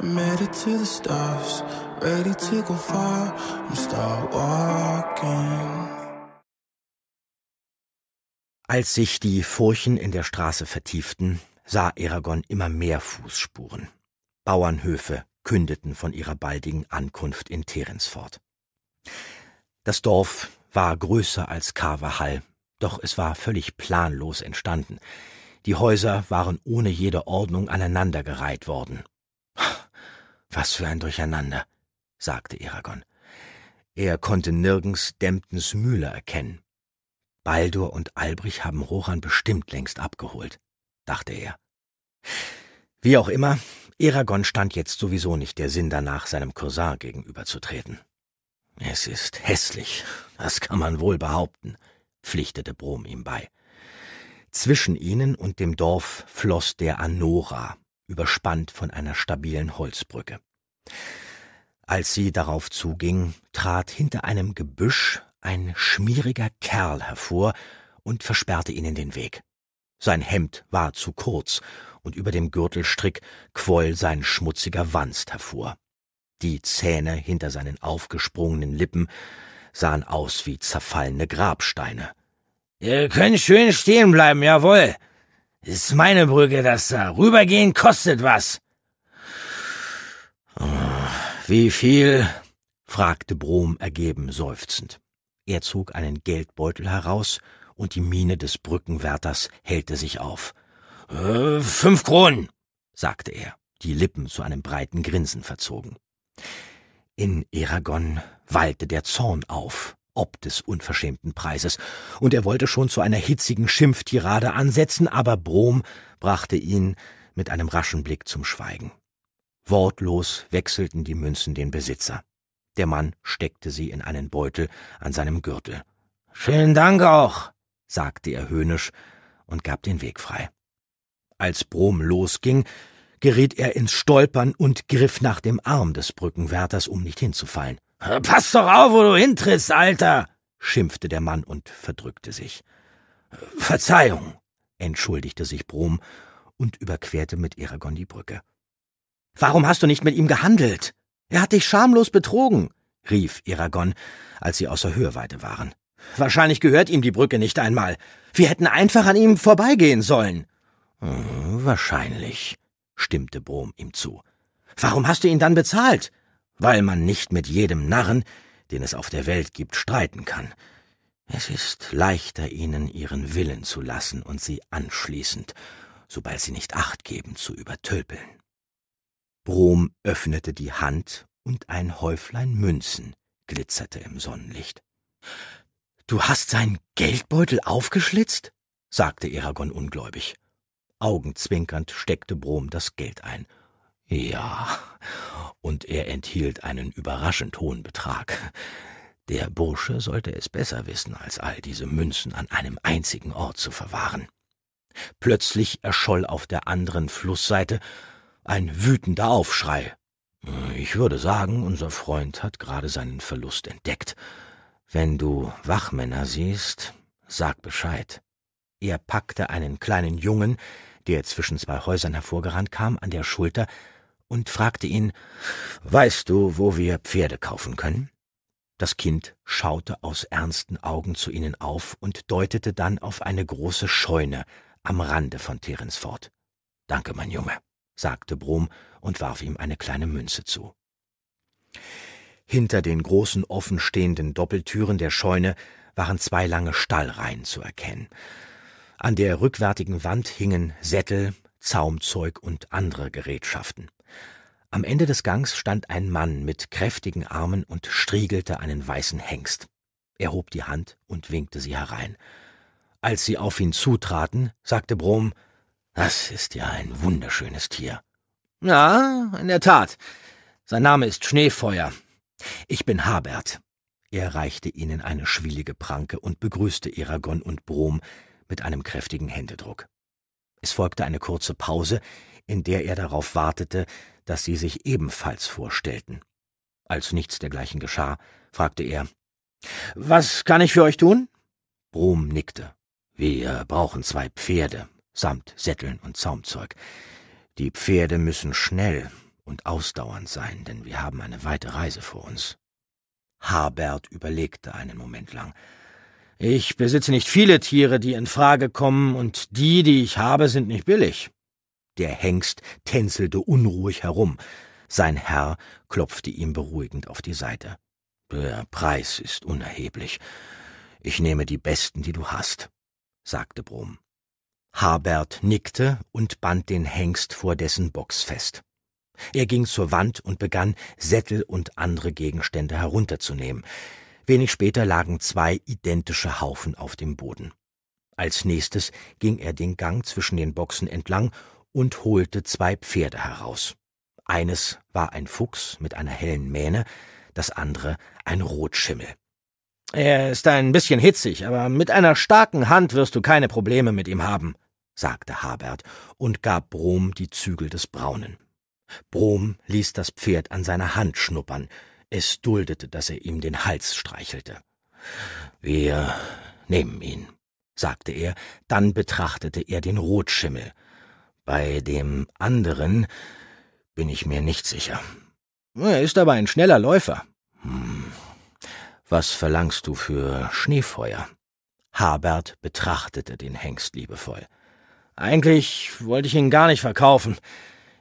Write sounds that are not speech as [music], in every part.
I'm headed to the stars, ready to go far. I'm start walking. Als sich die Furchen in der Straße vertieften, sah Aragon immer mehr Fußspuren. Bauernhöfe kündeten von ihrer baldigen Ankunft in Terensfort. Das Dorf war größer als Carvahall, doch es war völlig planlos entstanden. Die Häuser waren ohne jede Ordnung aneinandergereiht worden. Was für ein Durcheinander, sagte Eragon. Er konnte nirgends Demptens Mühle erkennen. Baldur und Albrich haben Rohan bestimmt längst abgeholt, dachte er. Wie auch immer, Eragon stand jetzt sowieso nicht der Sinn danach, seinem Cousin gegenüberzutreten. Es ist hässlich, das kann man wohl behaupten, pflichtete Brom ihm bei. Zwischen ihnen und dem Dorf floss der Anora, überspannt von einer stabilen Holzbrücke. Als sie darauf zuging, trat hinter einem Gebüsch ein schmieriger Kerl hervor und versperrte ihnen den Weg. Sein Hemd war zu kurz, und über dem Gürtelstrick quoll sein schmutziger Wanst hervor. Die Zähne hinter seinen aufgesprungenen Lippen sahen aus wie zerfallene Grabsteine. Ihr könnt schön stehen bleiben, jawohl, ist meine Brücke, das da rübergehen kostet was. Ah, wie viel? fragte Brom ergeben seufzend. Er zog einen Geldbeutel heraus und die Miene des Brückenwärters hellte sich auf. Äh, fünf Kronen, sagte er, die Lippen zu einem breiten Grinsen verzogen. In Eragon wallte der Zorn auf, ob des unverschämten Preises, und er wollte schon zu einer hitzigen Schimpftirade ansetzen, aber Brom brachte ihn mit einem raschen Blick zum Schweigen. Wortlos wechselten die Münzen den Besitzer. Der Mann steckte sie in einen Beutel an seinem Gürtel. Schönen Dank auch, sagte er höhnisch und gab den Weg frei. Als Brom losging, geriet er ins Stolpern und griff nach dem Arm des Brückenwärters, um nicht hinzufallen. Pass doch auf, wo du hintrittst, Alter, schimpfte der Mann und verdrückte sich. Verzeihung, entschuldigte sich Brom und überquerte mit Eragon die Brücke. Warum hast du nicht mit ihm gehandelt? Er hat dich schamlos betrogen, rief Eragon, als sie außer Hörweite waren. Wahrscheinlich gehört ihm die Brücke nicht einmal. Wir hätten einfach an ihm vorbeigehen sollen. Hm, wahrscheinlich, stimmte Brom ihm zu. Warum hast du ihn dann bezahlt? weil man nicht mit jedem Narren, den es auf der Welt gibt, streiten kann. Es ist leichter, ihnen ihren Willen zu lassen und sie anschließend, sobald sie nicht acht geben, zu übertölpeln. Brom öffnete die Hand und ein Häuflein Münzen glitzerte im Sonnenlicht. Du hast seinen Geldbeutel aufgeschlitzt? sagte Eragon ungläubig. Augenzwinkernd steckte Brom das Geld ein ja, und er enthielt einen überraschend hohen Betrag. Der Bursche sollte es besser wissen, als all diese Münzen an einem einzigen Ort zu verwahren. Plötzlich erscholl auf der anderen Flussseite ein wütender Aufschrei. Ich würde sagen, unser Freund hat gerade seinen Verlust entdeckt. Wenn du Wachmänner siehst, sag Bescheid. Er packte einen kleinen Jungen, der zwischen zwei Häusern hervorgerannt kam, an der Schulter und fragte ihn, Weißt du, wo wir Pferde kaufen können? Das Kind schaute aus ernsten Augen zu ihnen auf und deutete dann auf eine große Scheune am Rande von Terens fort. Danke, mein Junge, sagte Brom und warf ihm eine kleine Münze zu. Hinter den großen offenstehenden Doppeltüren der Scheune waren zwei lange Stallreihen zu erkennen. An der rückwärtigen Wand hingen Sättel, Zaumzeug und andere Gerätschaften. Am Ende des Gangs stand ein Mann mit kräftigen Armen und striegelte einen weißen Hengst. Er hob die Hand und winkte sie herein. Als sie auf ihn zutraten, sagte Brom, das ist ja ein wunderschönes Tier. Ja, in der Tat. Sein Name ist Schneefeuer. Ich bin Habert. Er reichte ihnen eine schwielige Pranke und begrüßte Eragon und Brom mit einem kräftigen Händedruck. Es folgte eine kurze Pause, in der er darauf wartete, dass sie sich ebenfalls vorstellten. Als nichts dergleichen geschah, fragte er Was kann ich für euch tun? Brom nickte. Wir brauchen zwei Pferde, samt Sätteln und Zaumzeug. Die Pferde müssen schnell und ausdauernd sein, denn wir haben eine weite Reise vor uns. Habert überlegte einen Moment lang. Ich besitze nicht viele Tiere, die in Frage kommen, und die, die ich habe, sind nicht billig. Der Hengst tänzelte unruhig herum. Sein Herr klopfte ihm beruhigend auf die Seite. Der Preis ist unerheblich. Ich nehme die besten, die du hast, sagte Brom. Habert nickte und band den Hengst vor dessen Box fest. Er ging zur Wand und begann, Sättel und andere Gegenstände herunterzunehmen. Wenig später lagen zwei identische Haufen auf dem Boden. Als nächstes ging er den Gang zwischen den Boxen entlang und holte zwei Pferde heraus. Eines war ein Fuchs mit einer hellen Mähne, das andere ein Rotschimmel. Er ist ein bisschen hitzig, aber mit einer starken Hand wirst du keine Probleme mit ihm haben, sagte Habert und gab Brom die Zügel des Braunen. Brom ließ das Pferd an seiner Hand schnuppern, es duldete, dass er ihm den Hals streichelte. Wir nehmen ihn, sagte er, dann betrachtete er den Rotschimmel, bei dem anderen bin ich mir nicht sicher. Er ist aber ein schneller Läufer. Hm. Was verlangst du für Schneefeuer? Habert betrachtete den Hengst liebevoll. Eigentlich wollte ich ihn gar nicht verkaufen.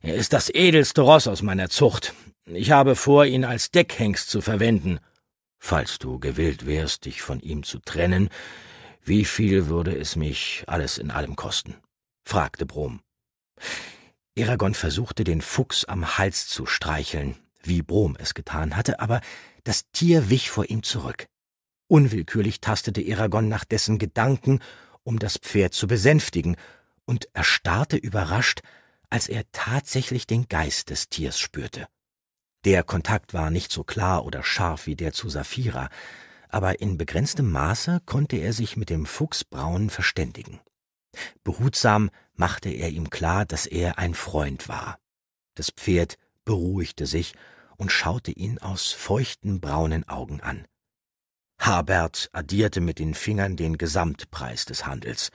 Er ist das edelste Ross aus meiner Zucht. Ich habe vor, ihn als Deckhengst zu verwenden. Falls du gewillt wärst, dich von ihm zu trennen, wie viel würde es mich alles in allem kosten? fragte Brom. Eragon versuchte, den Fuchs am Hals zu streicheln, wie Brom es getan hatte, aber das Tier wich vor ihm zurück. Unwillkürlich tastete Eragon nach dessen Gedanken, um das Pferd zu besänftigen, und erstarrte überrascht, als er tatsächlich den Geist des Tiers spürte. Der Kontakt war nicht so klar oder scharf wie der zu Saphira, aber in begrenztem Maße konnte er sich mit dem Fuchsbraun verständigen. Behutsam machte er ihm klar, dass er ein Freund war. Das Pferd beruhigte sich und schaute ihn aus feuchten braunen Augen an. Habert addierte mit den Fingern den Gesamtpreis des Handels.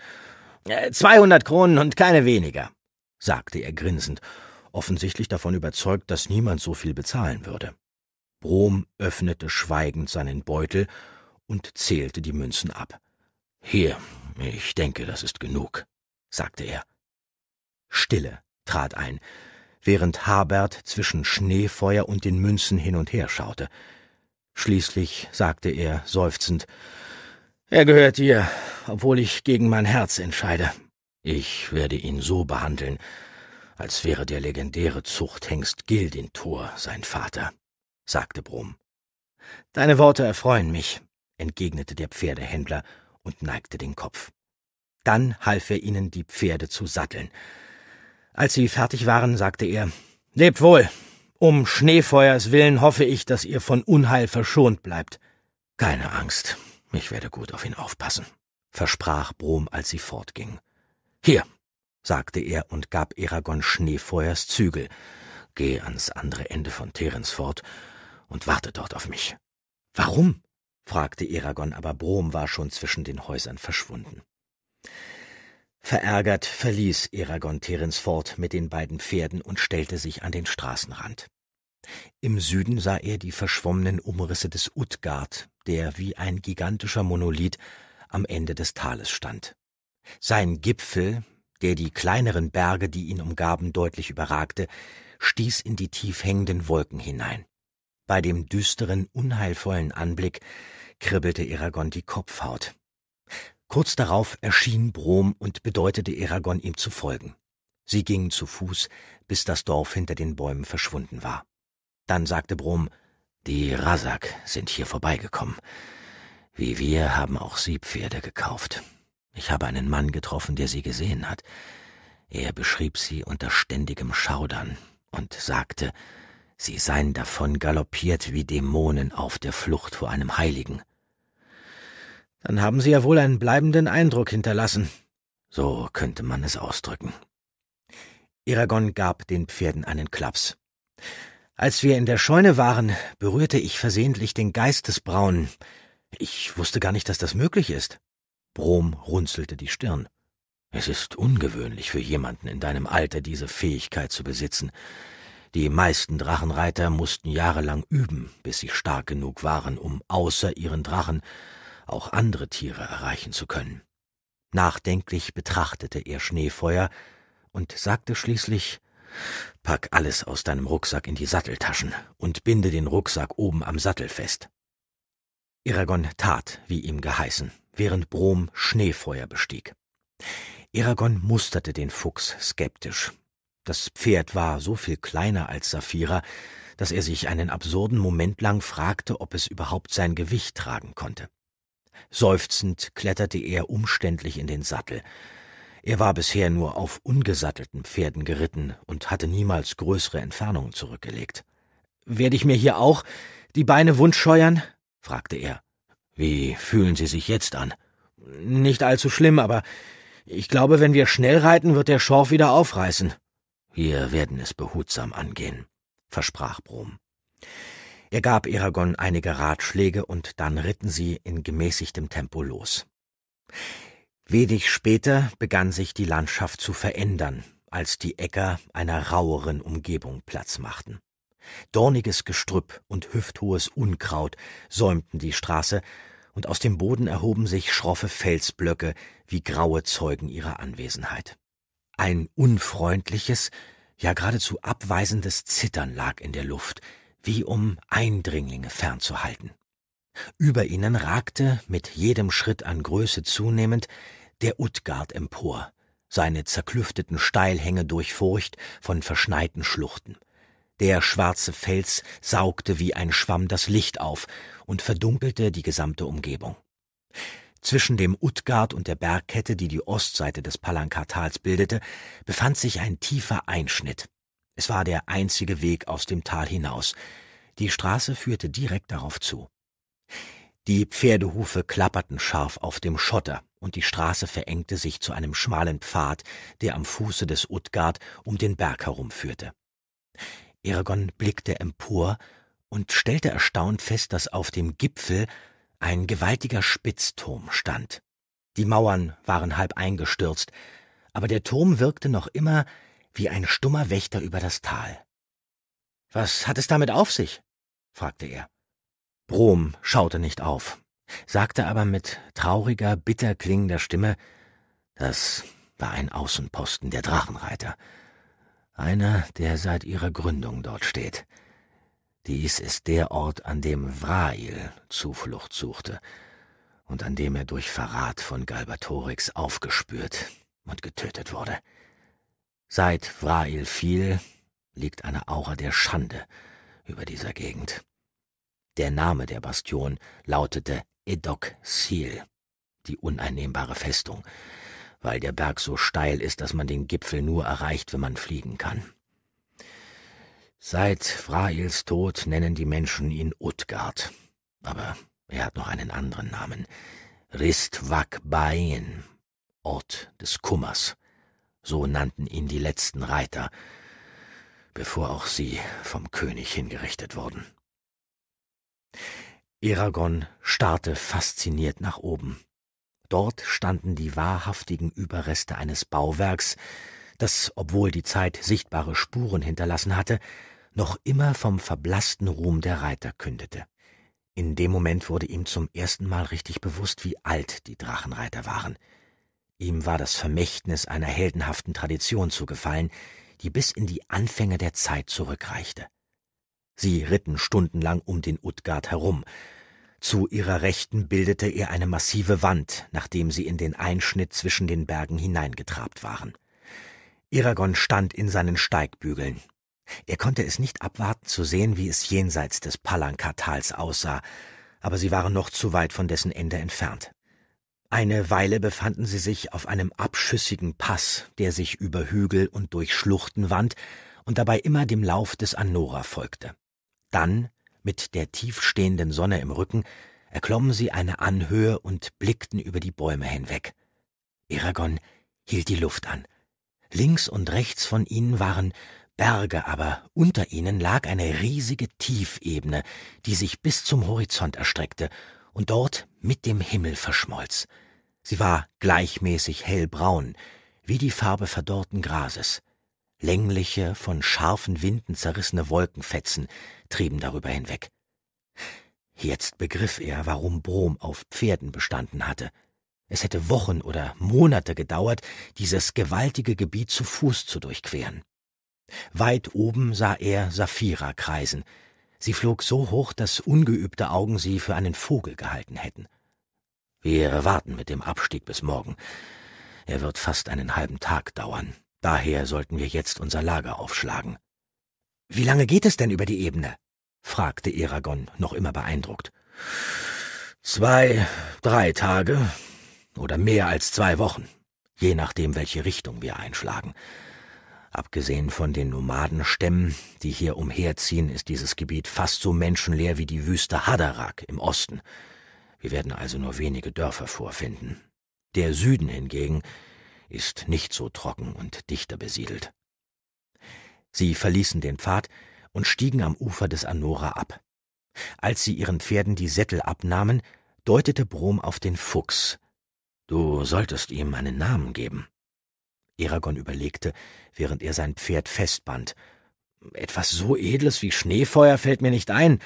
Äh, zweihundert Kronen und keine weniger, sagte er grinsend, offensichtlich davon überzeugt, dass niemand so viel bezahlen würde. Brom öffnete schweigend seinen Beutel und zählte die Münzen ab. Hier, ich denke, das ist genug, sagte er. Stille trat ein, während Habert zwischen Schneefeuer und den Münzen hin und her schaute. Schließlich sagte er seufzend Er gehört dir, obwohl ich gegen mein Herz entscheide. Ich werde ihn so behandeln, als wäre der legendäre Zuchthengst Gildentor sein Vater, sagte Brom. Deine Worte erfreuen mich, entgegnete der Pferdehändler und neigte den Kopf. Dann half er ihnen, die Pferde zu satteln. Als sie fertig waren, sagte er Lebt wohl. Um Schneefeuers willen hoffe ich, dass ihr von Unheil verschont bleibt. Keine Angst, ich werde gut auf ihn aufpassen, versprach Brom, als sie fortging. Hier, sagte er und gab Eragon Schneefeuers Zügel. Geh ans andere Ende von Terens fort und warte dort auf mich. Warum? fragte Eragon, aber Brom war schon zwischen den Häusern verschwunden. Verärgert verließ Eragon Terens fort mit den beiden Pferden und stellte sich an den Straßenrand. Im Süden sah er die verschwommenen Umrisse des Utgard, der wie ein gigantischer Monolith am Ende des Tales stand. Sein Gipfel, der die kleineren Berge, die ihn umgaben, deutlich überragte, stieß in die tief hängenden Wolken hinein. Bei dem düsteren, unheilvollen Anblick kribbelte Eragon die Kopfhaut. Kurz darauf erschien Brom und bedeutete Eragon, ihm zu folgen. Sie gingen zu Fuß, bis das Dorf hinter den Bäumen verschwunden war. Dann sagte Brom, die Rasak sind hier vorbeigekommen. Wie wir haben auch sie Pferde gekauft. Ich habe einen Mann getroffen, der sie gesehen hat. Er beschrieb sie unter ständigem Schaudern und sagte, Sie seien davon galoppiert wie Dämonen auf der Flucht vor einem Heiligen. Dann haben Sie ja wohl einen bleibenden Eindruck hinterlassen. So könnte man es ausdrücken. Eragon gab den Pferden einen Klaps. Als wir in der Scheune waren, berührte ich versehentlich den Geist des Braunen. Ich wusste gar nicht, dass das möglich ist. Brom runzelte die Stirn. Es ist ungewöhnlich für jemanden in deinem Alter, diese Fähigkeit zu besitzen. Die meisten Drachenreiter mussten jahrelang üben, bis sie stark genug waren, um außer ihren Drachen auch andere Tiere erreichen zu können. Nachdenklich betrachtete er Schneefeuer und sagte schließlich Pack alles aus deinem Rucksack in die Satteltaschen und binde den Rucksack oben am Sattel fest. Eragon tat, wie ihm geheißen, während Brom Schneefeuer bestieg. Eragon musterte den Fuchs skeptisch, das Pferd war so viel kleiner als Saphira, dass er sich einen absurden Moment lang fragte, ob es überhaupt sein Gewicht tragen konnte. Seufzend kletterte er umständlich in den Sattel. Er war bisher nur auf ungesattelten Pferden geritten und hatte niemals größere Entfernungen zurückgelegt. Werde ich mir hier auch die Beine wundscheuern? fragte er. Wie fühlen Sie sich jetzt an? Nicht allzu schlimm, aber ich glaube, wenn wir schnell reiten, wird der Schorf wieder aufreißen. Wir werden es behutsam angehen, versprach Brom. Er gab Eragon einige Ratschläge und dann ritten sie in gemäßigtem Tempo los. Wenig später begann sich die Landschaft zu verändern, als die Äcker einer raueren Umgebung Platz machten. Dorniges Gestrüpp und hüfthohes Unkraut säumten die Straße, und aus dem Boden erhoben sich schroffe Felsblöcke wie graue Zeugen ihrer Anwesenheit. Ein unfreundliches, ja geradezu abweisendes Zittern lag in der Luft, wie um Eindringlinge fernzuhalten. Über ihnen ragte, mit jedem Schritt an Größe zunehmend, der Utgard empor, seine zerklüfteten Steilhänge durchfurcht von verschneiten Schluchten. Der schwarze Fels saugte wie ein Schwamm das Licht auf und verdunkelte die gesamte Umgebung. Zwischen dem Utgard und der Bergkette, die die Ostseite des Palankartals bildete, befand sich ein tiefer Einschnitt. Es war der einzige Weg aus dem Tal hinaus. Die Straße führte direkt darauf zu. Die Pferdehufe klapperten scharf auf dem Schotter, und die Straße verengte sich zu einem schmalen Pfad, der am Fuße des Utgard um den Berg herumführte. Eragon blickte empor und stellte erstaunt fest, dass auf dem Gipfel ein gewaltiger Spitzturm stand. Die Mauern waren halb eingestürzt, aber der Turm wirkte noch immer wie ein stummer Wächter über das Tal. Was hat es damit auf sich? fragte er. Brom schaute nicht auf, sagte aber mit trauriger, bitter klingender Stimme, das war ein Außenposten der Drachenreiter. Einer, der seit ihrer Gründung dort steht. Dies ist der Ort, an dem Vrail Zuflucht suchte und an dem er durch Verrat von Galbatorix aufgespürt und getötet wurde. Seit Vrail fiel, liegt eine Aura der Schande über dieser Gegend. Der Name der Bastion lautete Edok Sil, die uneinnehmbare Festung, weil der Berg so steil ist, dass man den Gipfel nur erreicht, wenn man fliegen kann. Seit Frails Tod nennen die Menschen ihn Utgard. Aber er hat noch einen anderen Namen. Ristvakbaien, Ort des Kummers. So nannten ihn die letzten Reiter, bevor auch sie vom König hingerichtet wurden. Eragon starrte fasziniert nach oben. Dort standen die wahrhaftigen Überreste eines Bauwerks, das, obwohl die Zeit sichtbare Spuren hinterlassen hatte, noch immer vom verblassten Ruhm der Reiter kündete. In dem Moment wurde ihm zum ersten Mal richtig bewusst, wie alt die Drachenreiter waren. Ihm war das Vermächtnis einer heldenhaften Tradition zugefallen, die bis in die Anfänge der Zeit zurückreichte. Sie ritten stundenlang um den Utgard herum. Zu ihrer Rechten bildete er eine massive Wand, nachdem sie in den Einschnitt zwischen den Bergen hineingetrabt waren. Iragon stand in seinen Steigbügeln, er konnte es nicht abwarten zu sehen, wie es jenseits des Palanka-Tals aussah, aber sie waren noch zu weit von dessen Ende entfernt. Eine Weile befanden sie sich auf einem abschüssigen Pass, der sich über Hügel und durch Schluchten wand und dabei immer dem Lauf des Anora folgte. Dann, mit der tiefstehenden Sonne im Rücken, erklommen sie eine Anhöhe und blickten über die Bäume hinweg. Eragon hielt die Luft an. Links und rechts von ihnen waren Berge aber, unter ihnen lag eine riesige Tiefebene, die sich bis zum Horizont erstreckte und dort mit dem Himmel verschmolz. Sie war gleichmäßig hellbraun, wie die Farbe verdorrten Grases. Längliche, von scharfen Winden zerrissene Wolkenfetzen trieben darüber hinweg. Jetzt begriff er, warum Brom auf Pferden bestanden hatte. Es hätte Wochen oder Monate gedauert, dieses gewaltige Gebiet zu Fuß zu durchqueren. Weit oben sah er Saphira kreisen. Sie flog so hoch, dass ungeübte Augen sie für einen Vogel gehalten hätten. Wir warten mit dem Abstieg bis morgen. Er wird fast einen halben Tag dauern. Daher sollten wir jetzt unser Lager aufschlagen. Wie lange geht es denn über die Ebene? fragte Eragon, noch immer beeindruckt. Zwei, drei Tage oder mehr als zwei Wochen, je nachdem, welche Richtung wir einschlagen. Abgesehen von den Nomadenstämmen, die hier umherziehen, ist dieses Gebiet fast so menschenleer wie die Wüste Hadarak im Osten. Wir werden also nur wenige Dörfer vorfinden. Der Süden hingegen ist nicht so trocken und dichter besiedelt. Sie verließen den Pfad und stiegen am Ufer des Anora ab. Als sie ihren Pferden die Sättel abnahmen, deutete Brom auf den Fuchs. Du solltest ihm einen Namen geben. Eragon überlegte, während er sein Pferd festband. Etwas so Edles wie Schneefeuer fällt mir nicht ein,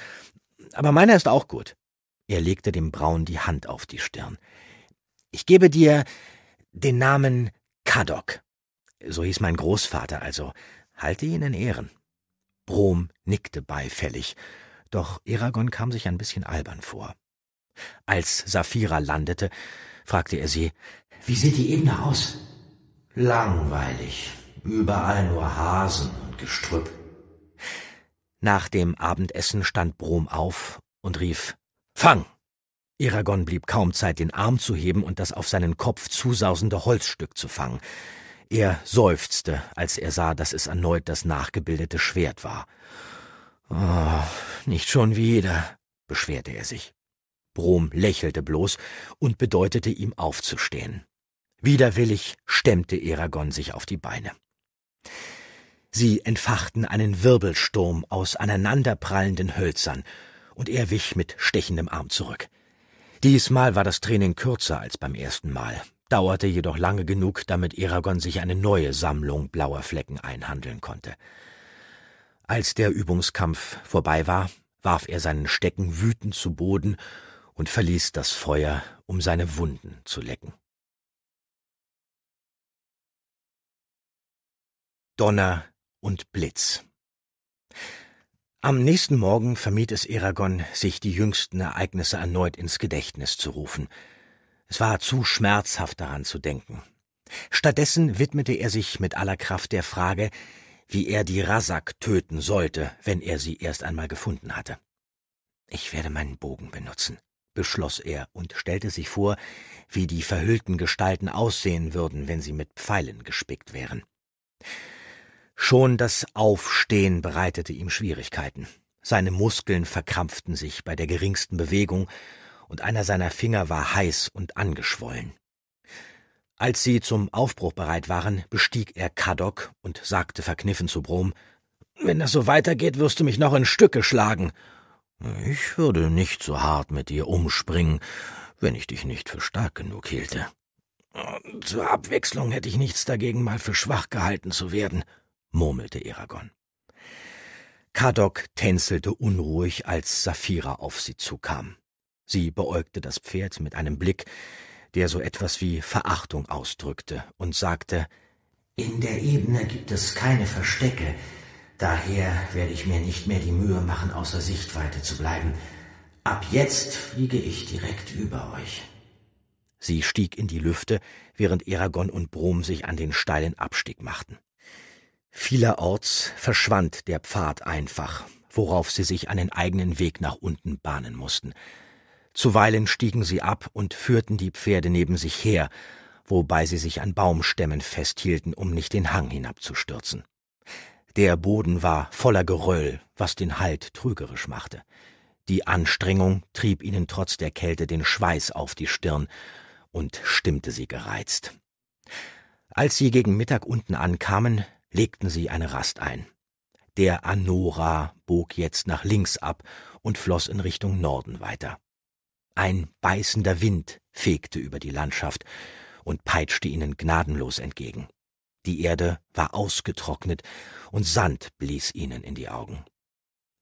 aber meiner ist auch gut. Er legte dem Braun die Hand auf die Stirn. Ich gebe dir den Namen Kadok. So hieß mein Großvater also. Halte ihn in Ehren. Brom nickte beifällig, doch Eragon kam sich ein bisschen albern vor. Als Saphira landete, fragte er sie, wie sieht die Ebene aus? Langweilig. Überall nur Hasen und Gestrüpp. Nach dem Abendessen stand Brom auf und rief Fang. Eragon blieb kaum Zeit, den Arm zu heben und das auf seinen Kopf zusausende Holzstück zu fangen. Er seufzte, als er sah, dass es erneut das nachgebildete Schwert war. Oh, nicht schon wieder, beschwerte er sich. Brom lächelte bloß und bedeutete ihm aufzustehen. Widerwillig stemmte Eragon sich auf die Beine. Sie entfachten einen Wirbelsturm aus aneinanderprallenden Hölzern, und er wich mit stechendem Arm zurück. Diesmal war das Training kürzer als beim ersten Mal, dauerte jedoch lange genug, damit Eragon sich eine neue Sammlung blauer Flecken einhandeln konnte. Als der Übungskampf vorbei war, warf er seinen Stecken wütend zu Boden und verließ das Feuer, um seine Wunden zu lecken. Donner und Blitz. Am nächsten Morgen vermied es Eragon, sich die jüngsten Ereignisse erneut ins Gedächtnis zu rufen. Es war zu schmerzhaft daran zu denken. Stattdessen widmete er sich mit aller Kraft der Frage, wie er die Rasak töten sollte, wenn er sie erst einmal gefunden hatte. Ich werde meinen Bogen benutzen, beschloss er und stellte sich vor, wie die verhüllten Gestalten aussehen würden, wenn sie mit Pfeilen gespickt wären. Schon das Aufstehen bereitete ihm Schwierigkeiten. Seine Muskeln verkrampften sich bei der geringsten Bewegung, und einer seiner Finger war heiß und angeschwollen. Als sie zum Aufbruch bereit waren, bestieg er Kadok und sagte verkniffen zu Brom Wenn das so weitergeht, wirst du mich noch in Stücke schlagen. Ich würde nicht so hart mit dir umspringen, wenn ich dich nicht für stark genug hielte. Zur Abwechslung hätte ich nichts dagegen, mal für schwach gehalten zu werden, murmelte Eragon. Kadok tänzelte unruhig, als Saphira auf sie zukam. Sie beäugte das Pferd mit einem Blick, der so etwas wie Verachtung ausdrückte, und sagte In der Ebene gibt es keine Verstecke, daher werde ich mir nicht mehr die Mühe machen, außer Sichtweite zu bleiben. Ab jetzt fliege ich direkt über euch. Sie stieg in die Lüfte, während Eragon und Brom sich an den steilen Abstieg machten. Vielerorts verschwand der Pfad einfach, worauf sie sich einen eigenen Weg nach unten bahnen mussten. Zuweilen stiegen sie ab und führten die Pferde neben sich her, wobei sie sich an Baumstämmen festhielten, um nicht den Hang hinabzustürzen. Der Boden war voller Geröll, was den Halt trügerisch machte. Die Anstrengung trieb ihnen trotz der Kälte den Schweiß auf die Stirn und stimmte sie gereizt. Als sie gegen Mittag unten ankamen, legten sie eine Rast ein. Der Anora bog jetzt nach links ab und floss in Richtung Norden weiter. Ein beißender Wind fegte über die Landschaft und peitschte ihnen gnadenlos entgegen. Die Erde war ausgetrocknet und Sand blies ihnen in die Augen.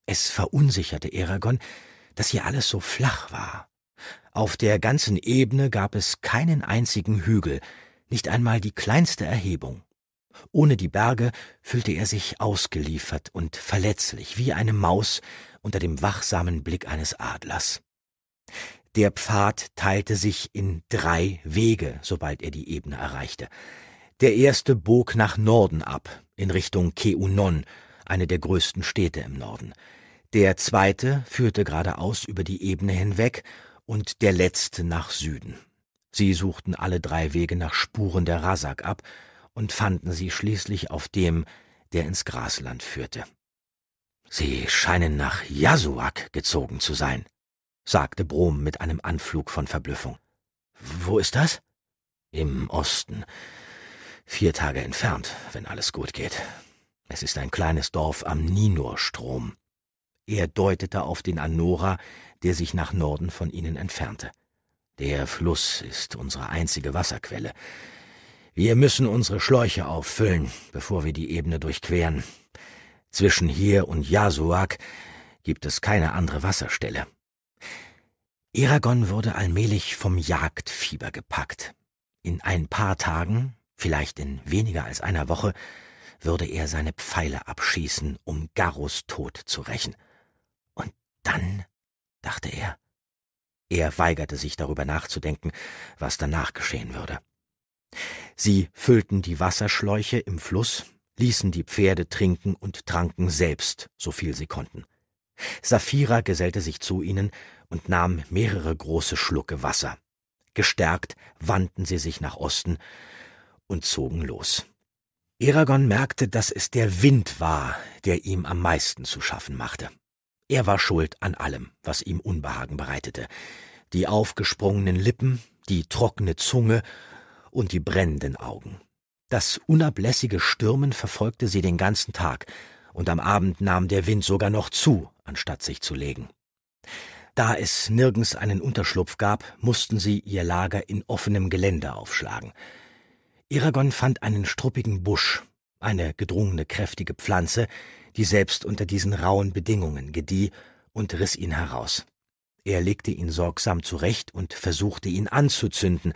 Es verunsicherte Eragon, dass hier alles so flach war. Auf der ganzen Ebene gab es keinen einzigen Hügel, nicht einmal die kleinste Erhebung. Ohne die Berge fühlte er sich ausgeliefert und verletzlich wie eine Maus unter dem wachsamen Blick eines Adlers. Der Pfad teilte sich in drei Wege, sobald er die Ebene erreichte. Der erste bog nach Norden ab, in Richtung Keunon, eine der größten Städte im Norden. Der zweite führte geradeaus über die Ebene hinweg und der letzte nach Süden. Sie suchten alle drei Wege nach Spuren der Rasak ab und fanden sie schließlich auf dem, der ins Grasland führte. Sie scheinen nach Jasuak gezogen zu sein, sagte Brom mit einem Anflug von Verblüffung. Wo ist das? Im Osten. Vier Tage entfernt, wenn alles gut geht. Es ist ein kleines Dorf am Ninurstrom. Er deutete auf den Anora, der sich nach Norden von ihnen entfernte. Der Fluss ist unsere einzige Wasserquelle. Wir müssen unsere Schläuche auffüllen, bevor wir die Ebene durchqueren. Zwischen hier und Yasuak gibt es keine andere Wasserstelle. Eragon wurde allmählich vom Jagdfieber gepackt. In ein paar Tagen, vielleicht in weniger als einer Woche, würde er seine Pfeile abschießen, um Garros Tod zu rächen. Und dann, dachte er. Er weigerte sich darüber nachzudenken, was danach geschehen würde. Sie füllten die Wasserschläuche im Fluss, ließen die Pferde trinken und tranken selbst, so viel sie konnten. Safira gesellte sich zu ihnen und nahm mehrere große Schlucke Wasser. Gestärkt wandten sie sich nach Osten und zogen los. Eragon merkte, dass es der Wind war, der ihm am meisten zu schaffen machte. Er war schuld an allem, was ihm Unbehagen bereitete. Die aufgesprungenen Lippen, die trockene Zunge und die brennenden Augen. Das unablässige Stürmen verfolgte sie den ganzen Tag, und am Abend nahm der Wind sogar noch zu, anstatt sich zu legen. Da es nirgends einen Unterschlupf gab, mussten sie ihr Lager in offenem Gelände aufschlagen. Iragon fand einen struppigen Busch, eine gedrungene kräftige Pflanze, die selbst unter diesen rauen Bedingungen gedieh, und riss ihn heraus. Er legte ihn sorgsam zurecht und versuchte ihn anzuzünden,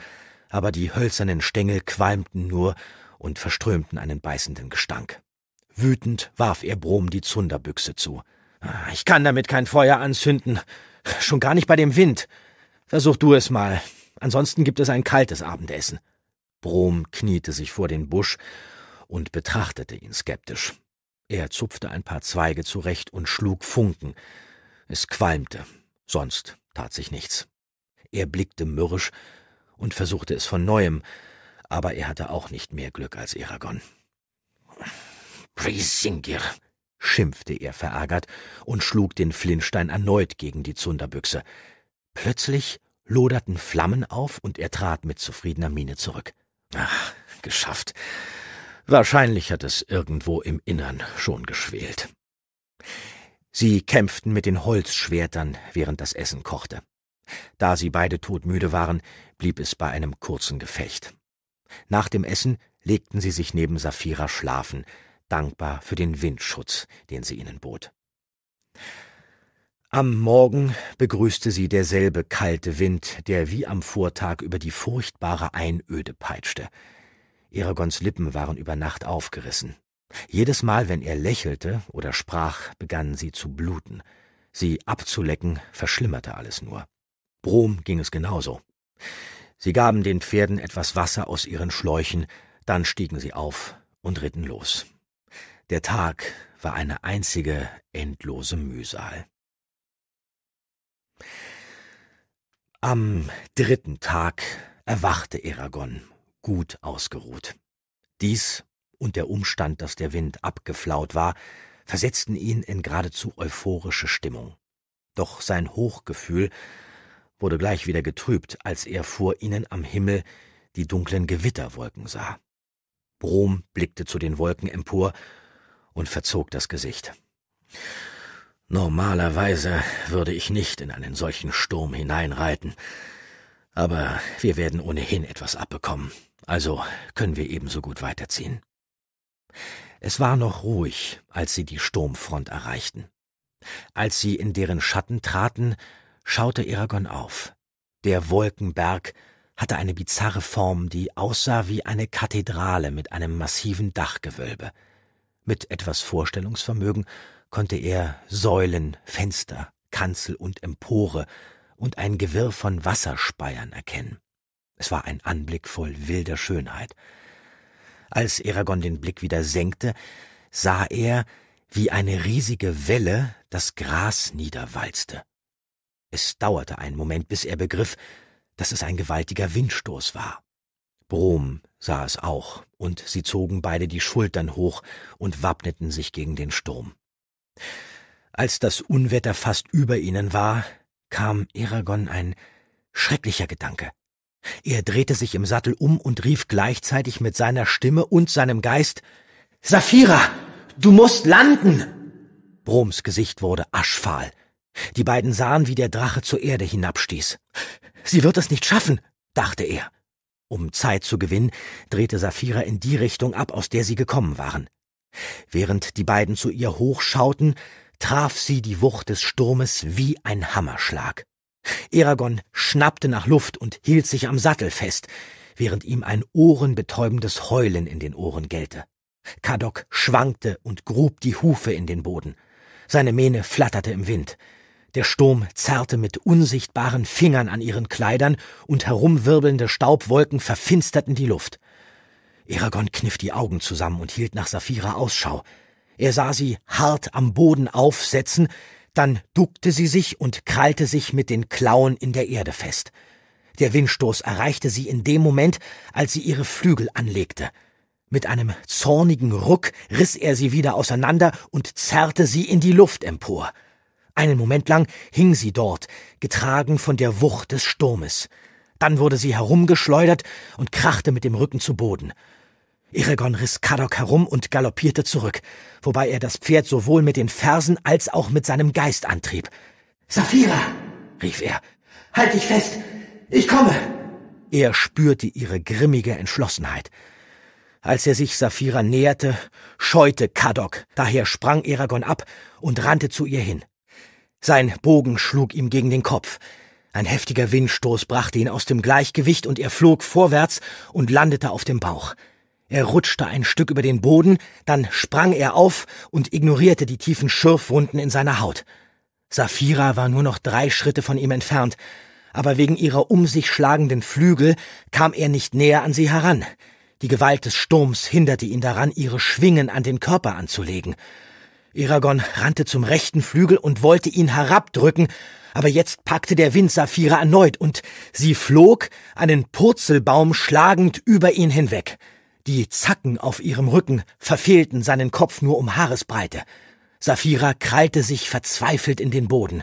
aber die hölzernen Stängel qualmten nur und verströmten einen beißenden Gestank. Wütend warf er Brom die Zunderbüchse zu. Ah, ich kann damit kein Feuer anzünden, schon gar nicht bei dem Wind. Versuch du es mal, ansonsten gibt es ein kaltes Abendessen. Brom kniete sich vor den Busch und betrachtete ihn skeptisch. Er zupfte ein paar Zweige zurecht und schlug Funken. Es qualmte, sonst tat sich nichts. Er blickte mürrisch und versuchte es von neuem, aber er hatte auch nicht mehr Glück als Eragon. Brisingir, schimpfte er verärgert und schlug den Flintstein erneut gegen die Zunderbüchse. Plötzlich loderten Flammen auf und er trat mit zufriedener Miene zurück. Ach, geschafft. Wahrscheinlich hat es irgendwo im Innern schon geschwelt. Sie kämpften mit den Holzschwertern, während das Essen kochte. Da sie beide todmüde waren, blieb es bei einem kurzen Gefecht. Nach dem Essen legten sie sich neben Saphira schlafen, dankbar für den Windschutz, den sie ihnen bot. Am Morgen begrüßte sie derselbe kalte Wind, der wie am Vortag über die furchtbare Einöde peitschte. Eragons Lippen waren über Nacht aufgerissen. Jedes Mal, wenn er lächelte oder sprach, begannen sie zu bluten. Sie abzulecken verschlimmerte alles nur. Brom ging es genauso. Sie gaben den Pferden etwas Wasser aus ihren Schläuchen, dann stiegen sie auf und ritten los. Der Tag war eine einzige endlose Mühsal. Am dritten Tag erwachte Eragon, gut ausgeruht. Dies und der Umstand, dass der Wind abgeflaut war, versetzten ihn in geradezu euphorische Stimmung. Doch sein Hochgefühl wurde gleich wieder getrübt, als er vor ihnen am Himmel die dunklen Gewitterwolken sah. Brom blickte zu den Wolken empor und verzog das Gesicht. Normalerweise würde ich nicht in einen solchen Sturm hineinreiten, aber wir werden ohnehin etwas abbekommen, also können wir ebenso gut weiterziehen. Es war noch ruhig, als sie die Sturmfront erreichten. Als sie in deren Schatten traten, schaute Eragon auf. Der Wolkenberg hatte eine bizarre Form, die aussah wie eine Kathedrale mit einem massiven Dachgewölbe. Mit etwas Vorstellungsvermögen konnte er Säulen, Fenster, Kanzel und Empore und ein Gewirr von Wasserspeiern erkennen. Es war ein Anblick voll wilder Schönheit. Als Eragon den Blick wieder senkte, sah er, wie eine riesige Welle das Gras niederwalzte. Es dauerte einen Moment, bis er begriff, dass es ein gewaltiger Windstoß war. Brom sah es auch, und sie zogen beide die Schultern hoch und wappneten sich gegen den Sturm. Als das Unwetter fast über ihnen war, kam Eragon ein schrecklicher Gedanke. Er drehte sich im Sattel um und rief gleichzeitig mit seiner Stimme und seinem Geist Safira, du musst landen. Broms Gesicht wurde aschfahl. Die beiden sahen, wie der Drache zur Erde hinabstieß. Sie wird es nicht schaffen, dachte er. Um Zeit zu gewinnen, drehte Saphira in die Richtung ab, aus der sie gekommen waren. Während die beiden zu ihr hochschauten, traf sie die Wucht des Sturmes wie ein Hammerschlag. Eragon schnappte nach Luft und hielt sich am Sattel fest, während ihm ein ohrenbetäubendes Heulen in den Ohren gellte. Kadok schwankte und grub die Hufe in den Boden. Seine Mähne flatterte im Wind. Der Sturm zerrte mit unsichtbaren Fingern an ihren Kleidern und herumwirbelnde Staubwolken verfinsterten die Luft. Eragon kniff die Augen zusammen und hielt nach Saphira Ausschau. Er sah sie hart am Boden aufsetzen, dann duckte sie sich und krallte sich mit den Klauen in der Erde fest. Der Windstoß erreichte sie in dem Moment, als sie ihre Flügel anlegte. Mit einem zornigen Ruck riss er sie wieder auseinander und zerrte sie in die Luft empor. Einen Moment lang hing sie dort, getragen von der Wucht des Sturmes. Dann wurde sie herumgeschleudert und krachte mit dem Rücken zu Boden. Eragon riss Kadok herum und galoppierte zurück, wobei er das Pferd sowohl mit den Fersen als auch mit seinem Geist antrieb. Saphira! rief er. Halt dich fest! Ich komme! Er spürte ihre grimmige Entschlossenheit. Als er sich Saphira näherte, scheute Kadok, daher sprang Eragon ab und rannte zu ihr hin. Sein Bogen schlug ihm gegen den Kopf. Ein heftiger Windstoß brachte ihn aus dem Gleichgewicht und er flog vorwärts und landete auf dem Bauch. Er rutschte ein Stück über den Boden, dann sprang er auf und ignorierte die tiefen Schürfwunden in seiner Haut. Safira war nur noch drei Schritte von ihm entfernt, aber wegen ihrer um sich schlagenden Flügel kam er nicht näher an sie heran. Die Gewalt des Sturms hinderte ihn daran, ihre Schwingen an den Körper anzulegen. Eragon rannte zum rechten Flügel und wollte ihn herabdrücken, aber jetzt packte der Wind Saphira erneut und sie flog, einen Purzelbaum schlagend, über ihn hinweg. Die Zacken auf ihrem Rücken verfehlten seinen Kopf nur um Haaresbreite. Saphira krallte sich verzweifelt in den Boden.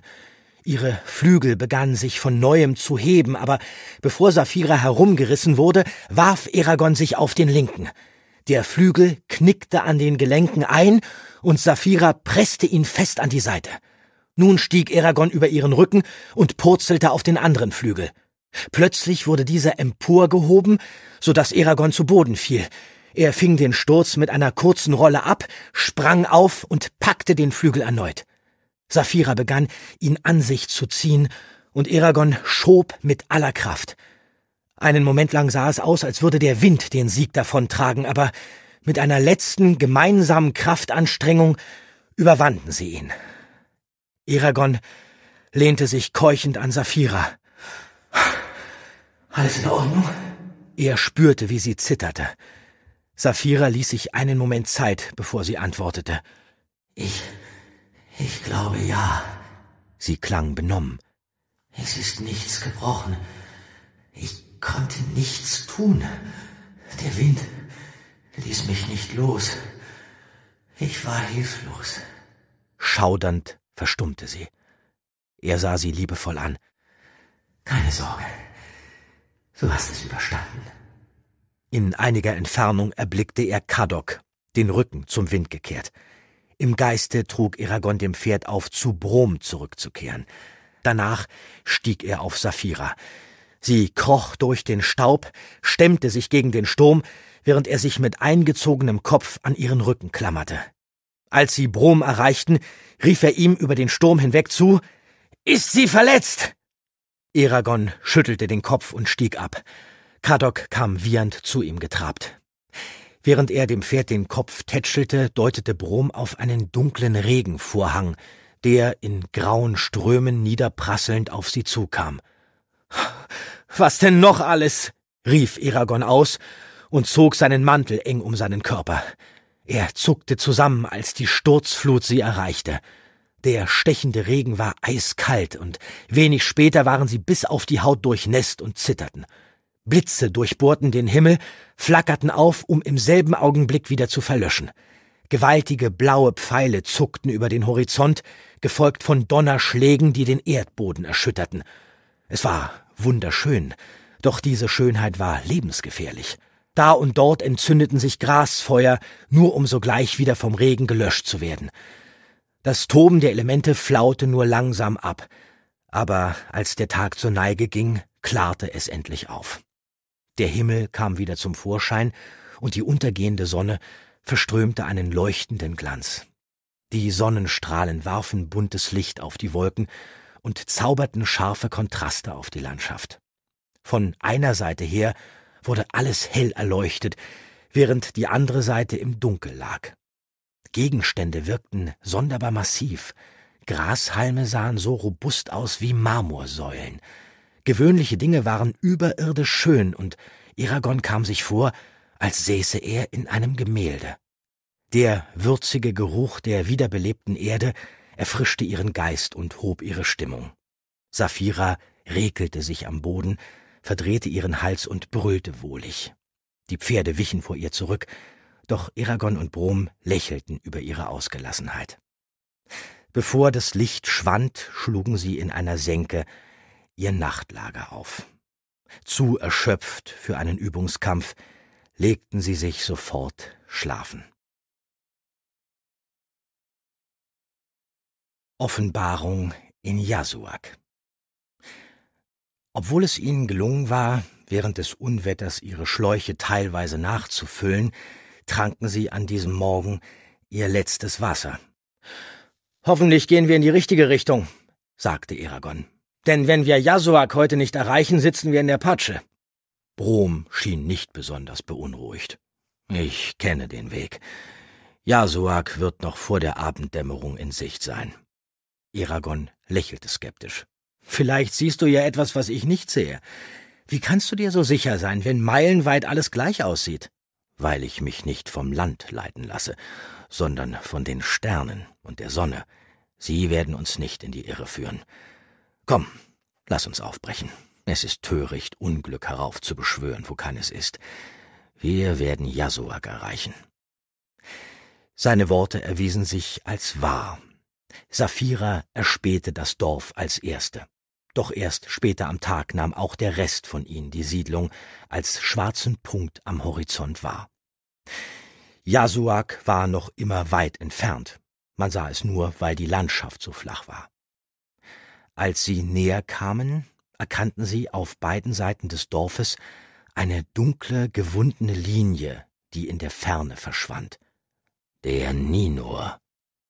Ihre Flügel begannen sich von neuem zu heben, aber bevor Saphira herumgerissen wurde, warf Eragon sich auf den linken. Der Flügel knickte an den Gelenken ein, und Saphira presste ihn fest an die Seite. Nun stieg Eragon über ihren Rücken und purzelte auf den anderen Flügel. Plötzlich wurde dieser emporgehoben, so dass Eragon zu Boden fiel. Er fing den Sturz mit einer kurzen Rolle ab, sprang auf und packte den Flügel erneut. Saphira begann, ihn an sich zu ziehen, und Eragon schob mit aller Kraft. Einen Moment lang sah es aus, als würde der Wind den Sieg davontragen, aber mit einer letzten gemeinsamen Kraftanstrengung überwanden sie ihn. Eragon lehnte sich keuchend an Saphira. Alles in Ordnung? Er spürte, wie sie zitterte. Saphira ließ sich einen Moment Zeit, bevor sie antwortete. Ich. ich glaube ja. Sie klang benommen. Es ist nichts gebrochen konnte nichts tun. Der Wind ließ mich nicht los. Ich war hilflos. Schaudernd verstummte sie. Er sah sie liebevoll an. Keine Sorge. Du hast es überstanden. In einiger Entfernung erblickte er Kadok, den Rücken zum Wind gekehrt. Im Geiste trug Eragon dem Pferd auf, zu Brom zurückzukehren. Danach stieg er auf Saphira. Sie kroch durch den Staub, stemmte sich gegen den Sturm, während er sich mit eingezogenem Kopf an ihren Rücken klammerte. Als sie Brom erreichten, rief er ihm über den Sturm hinweg zu Ist sie verletzt? Eragon schüttelte den Kopf und stieg ab. Kadok kam wiehernd zu ihm getrabt. Während er dem Pferd den Kopf tätschelte, deutete Brom auf einen dunklen Regenvorhang, der in grauen Strömen niederprasselnd auf sie zukam. Was denn noch alles? rief Eragon aus und zog seinen Mantel eng um seinen Körper. Er zuckte zusammen, als die Sturzflut sie erreichte. Der stechende Regen war eiskalt, und wenig später waren sie bis auf die Haut durchnässt und zitterten. Blitze durchbohrten den Himmel, flackerten auf, um im selben Augenblick wieder zu verlöschen. Gewaltige blaue Pfeile zuckten über den Horizont, gefolgt von Donnerschlägen, die den Erdboden erschütterten, es war wunderschön, doch diese Schönheit war lebensgefährlich. Da und dort entzündeten sich Grasfeuer, nur um sogleich wieder vom Regen gelöscht zu werden. Das Toben der Elemente flaute nur langsam ab, aber als der Tag zur Neige ging, klarte es endlich auf. Der Himmel kam wieder zum Vorschein, und die untergehende Sonne verströmte einen leuchtenden Glanz. Die Sonnenstrahlen warfen buntes Licht auf die Wolken, und zauberten scharfe Kontraste auf die Landschaft. Von einer Seite her wurde alles hell erleuchtet, während die andere Seite im Dunkel lag. Gegenstände wirkten sonderbar massiv, Grashalme sahen so robust aus wie Marmorsäulen, gewöhnliche Dinge waren überirdisch schön, und Eragon kam sich vor, als säße er in einem Gemälde. Der würzige Geruch der wiederbelebten Erde erfrischte ihren Geist und hob ihre Stimmung. Safira rekelte sich am Boden, verdrehte ihren Hals und brüllte wohlig. Die Pferde wichen vor ihr zurück, doch Eragon und Brom lächelten über ihre Ausgelassenheit. Bevor das Licht schwand, schlugen sie in einer Senke ihr Nachtlager auf. Zu erschöpft für einen Übungskampf legten sie sich sofort schlafen. Offenbarung in Jasuak. Obwohl es ihnen gelungen war, während des Unwetters ihre Schläuche teilweise nachzufüllen, tranken sie an diesem Morgen ihr letztes Wasser. Hoffentlich gehen wir in die richtige Richtung, sagte Eragon. Denn wenn wir Jasuak heute nicht erreichen, sitzen wir in der Patsche. Brom schien nicht besonders beunruhigt. Ich kenne den Weg. Jasuak wird noch vor der Abenddämmerung in Sicht sein. Eragon lächelte skeptisch. Vielleicht siehst du ja etwas, was ich nicht sehe. Wie kannst du dir so sicher sein, wenn meilenweit alles gleich aussieht? Weil ich mich nicht vom Land leiten lasse, sondern von den Sternen und der Sonne. Sie werden uns nicht in die Irre führen. Komm, lass uns aufbrechen. Es ist töricht, Unglück heraufzubeschwören, wo keines ist. Wir werden Yasuak erreichen. Seine Worte erwiesen sich als wahr, Saphira erspähte das Dorf als Erste. Doch erst später am Tag nahm auch der Rest von ihnen die Siedlung als schwarzen Punkt am Horizont wahr. Jasuak war noch immer weit entfernt. Man sah es nur, weil die Landschaft so flach war. Als sie näher kamen, erkannten sie auf beiden Seiten des Dorfes eine dunkle, gewundene Linie, die in der Ferne verschwand. Der Ninur,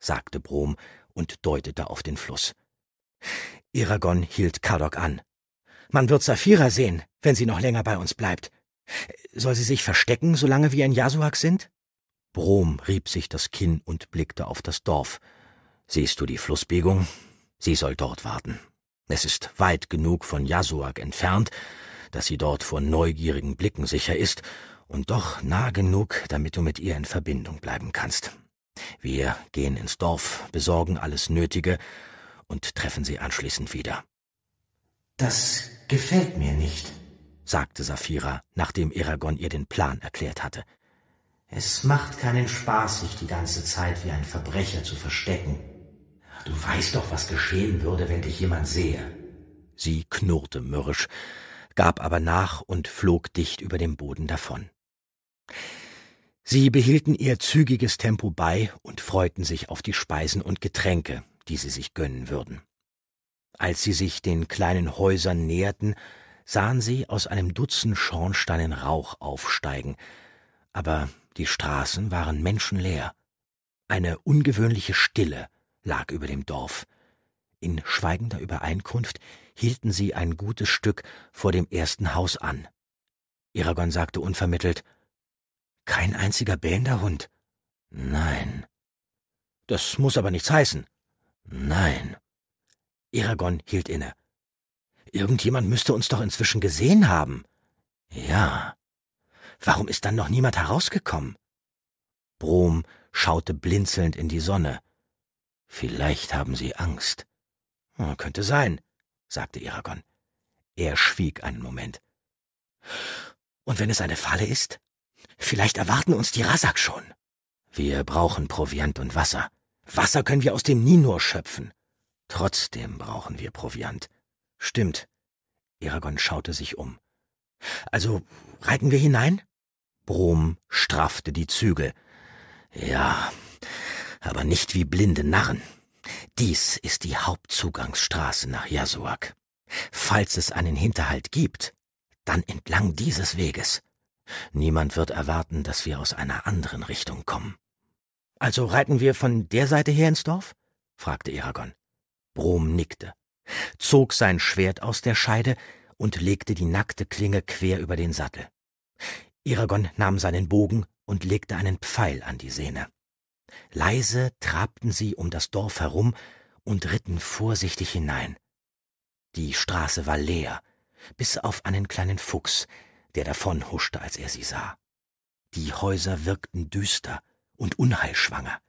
sagte Brom und deutete auf den Fluss. Iragon hielt Kadok an. Man wird Saphira sehen, wenn sie noch länger bei uns bleibt. Soll sie sich verstecken, solange wir in Yasuak sind? Brom rieb sich das Kinn und blickte auf das Dorf. Siehst du die Flussbiegung? Sie soll dort warten. Es ist weit genug von Yasuak entfernt, dass sie dort vor neugierigen Blicken sicher ist, und doch nah genug, damit du mit ihr in Verbindung bleiben kannst. Wir gehen ins Dorf, besorgen alles Nötige und treffen sie anschließend wieder. Das gefällt mir nicht, sagte Safira, nachdem Eragon ihr den Plan erklärt hatte. Es macht keinen Spaß, sich die ganze Zeit wie ein Verbrecher zu verstecken. Du weißt doch, was geschehen würde, wenn dich jemand sehe. Sie knurrte mürrisch, gab aber nach und flog dicht über dem Boden davon. Sie behielten ihr zügiges Tempo bei und freuten sich auf die Speisen und Getränke, die sie sich gönnen würden. Als sie sich den kleinen Häusern näherten, sahen sie aus einem Dutzend Schornsteinen Rauch aufsteigen, aber die Straßen waren menschenleer. Eine ungewöhnliche Stille lag über dem Dorf. In schweigender Übereinkunft hielten sie ein gutes Stück vor dem ersten Haus an. Iragon sagte unvermittelt kein einziger bellender Hund. Nein. Das muss aber nichts heißen. Nein. Eragon hielt inne. Irgendjemand müsste uns doch inzwischen gesehen haben. Ja. Warum ist dann noch niemand herausgekommen? Brom schaute blinzelnd in die Sonne. Vielleicht haben sie Angst. Hm, könnte sein, sagte Eragon. Er schwieg einen Moment. Und wenn es eine Falle ist? Vielleicht erwarten uns die Rasak schon. Wir brauchen Proviant und Wasser. Wasser können wir aus dem Ninor schöpfen. Trotzdem brauchen wir Proviant. Stimmt. Eragon schaute sich um. Also reiten wir hinein? Brom straffte die Zügel. Ja, aber nicht wie blinde Narren. Dies ist die Hauptzugangsstraße nach Yasuak. Falls es einen Hinterhalt gibt, dann entlang dieses Weges. Niemand wird erwarten, dass wir aus einer anderen Richtung kommen. Also reiten wir von der Seite her ins Dorf? fragte Eragon. Brom nickte, zog sein Schwert aus der Scheide und legte die nackte Klinge quer über den Sattel. Eragon nahm seinen Bogen und legte einen Pfeil an die Sehne. Leise trabten sie um das Dorf herum und ritten vorsichtig hinein. Die Straße war leer, bis auf einen kleinen Fuchs, der davon huschte, als er sie sah. Die Häuser wirkten düster und unheilschwanger.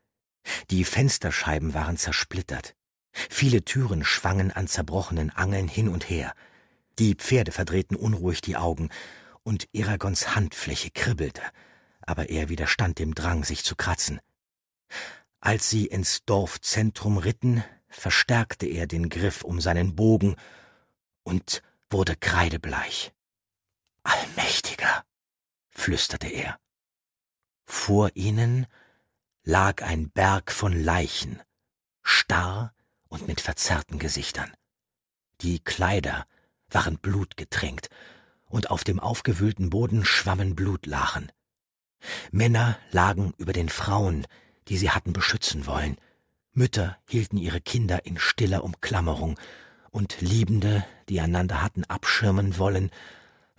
Die Fensterscheiben waren zersplittert. Viele Türen schwangen an zerbrochenen Angeln hin und her. Die Pferde verdrehten unruhig die Augen, und Eragons Handfläche kribbelte, aber er widerstand dem Drang, sich zu kratzen. Als sie ins Dorfzentrum ritten, verstärkte er den Griff um seinen Bogen und wurde kreidebleich. Allmächtiger, flüsterte er. Vor ihnen lag ein Berg von Leichen, starr und mit verzerrten Gesichtern. Die Kleider waren blutgetränkt, und auf dem aufgewühlten Boden schwammen Blutlachen. Männer lagen über den Frauen, die sie hatten beschützen wollen, Mütter hielten ihre Kinder in stiller Umklammerung, und Liebende, die einander hatten abschirmen wollen,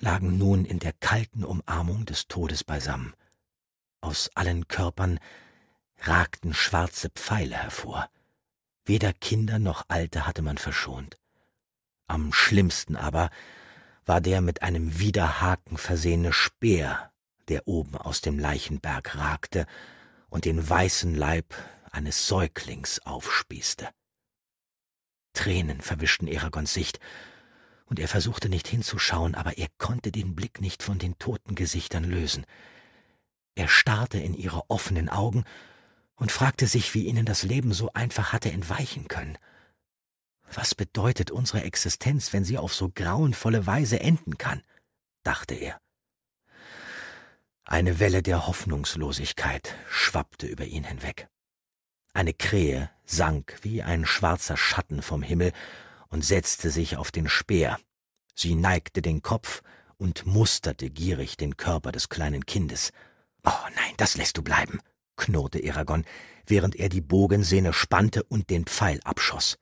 lagen nun in der kalten Umarmung des Todes beisammen. Aus allen Körpern ragten schwarze Pfeile hervor. Weder Kinder noch Alte hatte man verschont. Am schlimmsten aber war der mit einem Widerhaken versehene Speer, der oben aus dem Leichenberg ragte und den weißen Leib eines Säuglings aufspießte. Tränen verwischten Eragons Sicht, und er versuchte nicht hinzuschauen, aber er konnte den Blick nicht von den toten Gesichtern lösen. Er starrte in ihre offenen Augen und fragte sich, wie ihnen das Leben so einfach hatte entweichen können. Was bedeutet unsere Existenz, wenn sie auf so grauenvolle Weise enden kann? dachte er. Eine Welle der Hoffnungslosigkeit schwappte über ihn hinweg. Eine Krähe sank wie ein schwarzer Schatten vom Himmel und setzte sich auf den Speer. Sie neigte den Kopf und musterte gierig den Körper des kleinen Kindes. Oh nein, das lässt du bleiben, knurrte Eragon, während er die Bogensehne spannte und den Pfeil abschoss.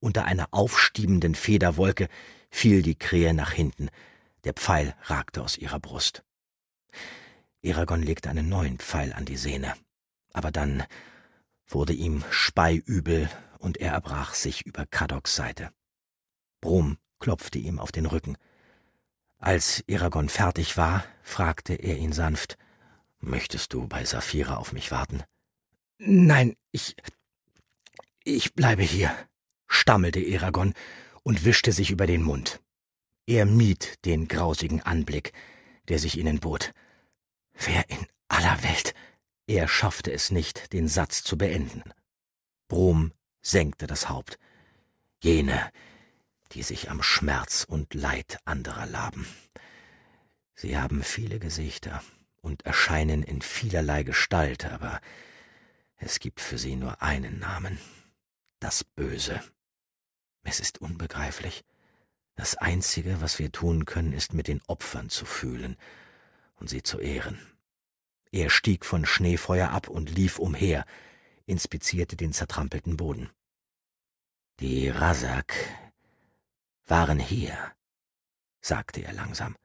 Unter einer aufstiebenden Federwolke fiel die Krähe nach hinten. Der Pfeil ragte aus ihrer Brust. Eragon legte einen neuen Pfeil an die Sehne. Aber dann wurde ihm speiübel und er erbrach sich über Kadoks Seite. Brum klopfte ihm auf den Rücken. Als Eragon fertig war, fragte er ihn sanft Möchtest du bei Saphira auf mich warten? Nein, ich. ich bleibe hier, stammelte Eragon und wischte sich über den Mund. Er mied den grausigen Anblick, der sich ihnen bot. Wer in aller Welt? Er schaffte es nicht, den Satz zu beenden. Brom senkte das Haupt. Jene, die sich am Schmerz und Leid anderer laben. Sie haben viele Gesichter und erscheinen in vielerlei Gestalt, aber es gibt für sie nur einen Namen, das Böse. Es ist unbegreiflich. Das Einzige, was wir tun können, ist mit den Opfern zu fühlen und sie zu ehren. Er stieg von Schneefeuer ab und lief umher, inspizierte den zertrampelten Boden. Die Rasak, waren hier, sagte er langsam.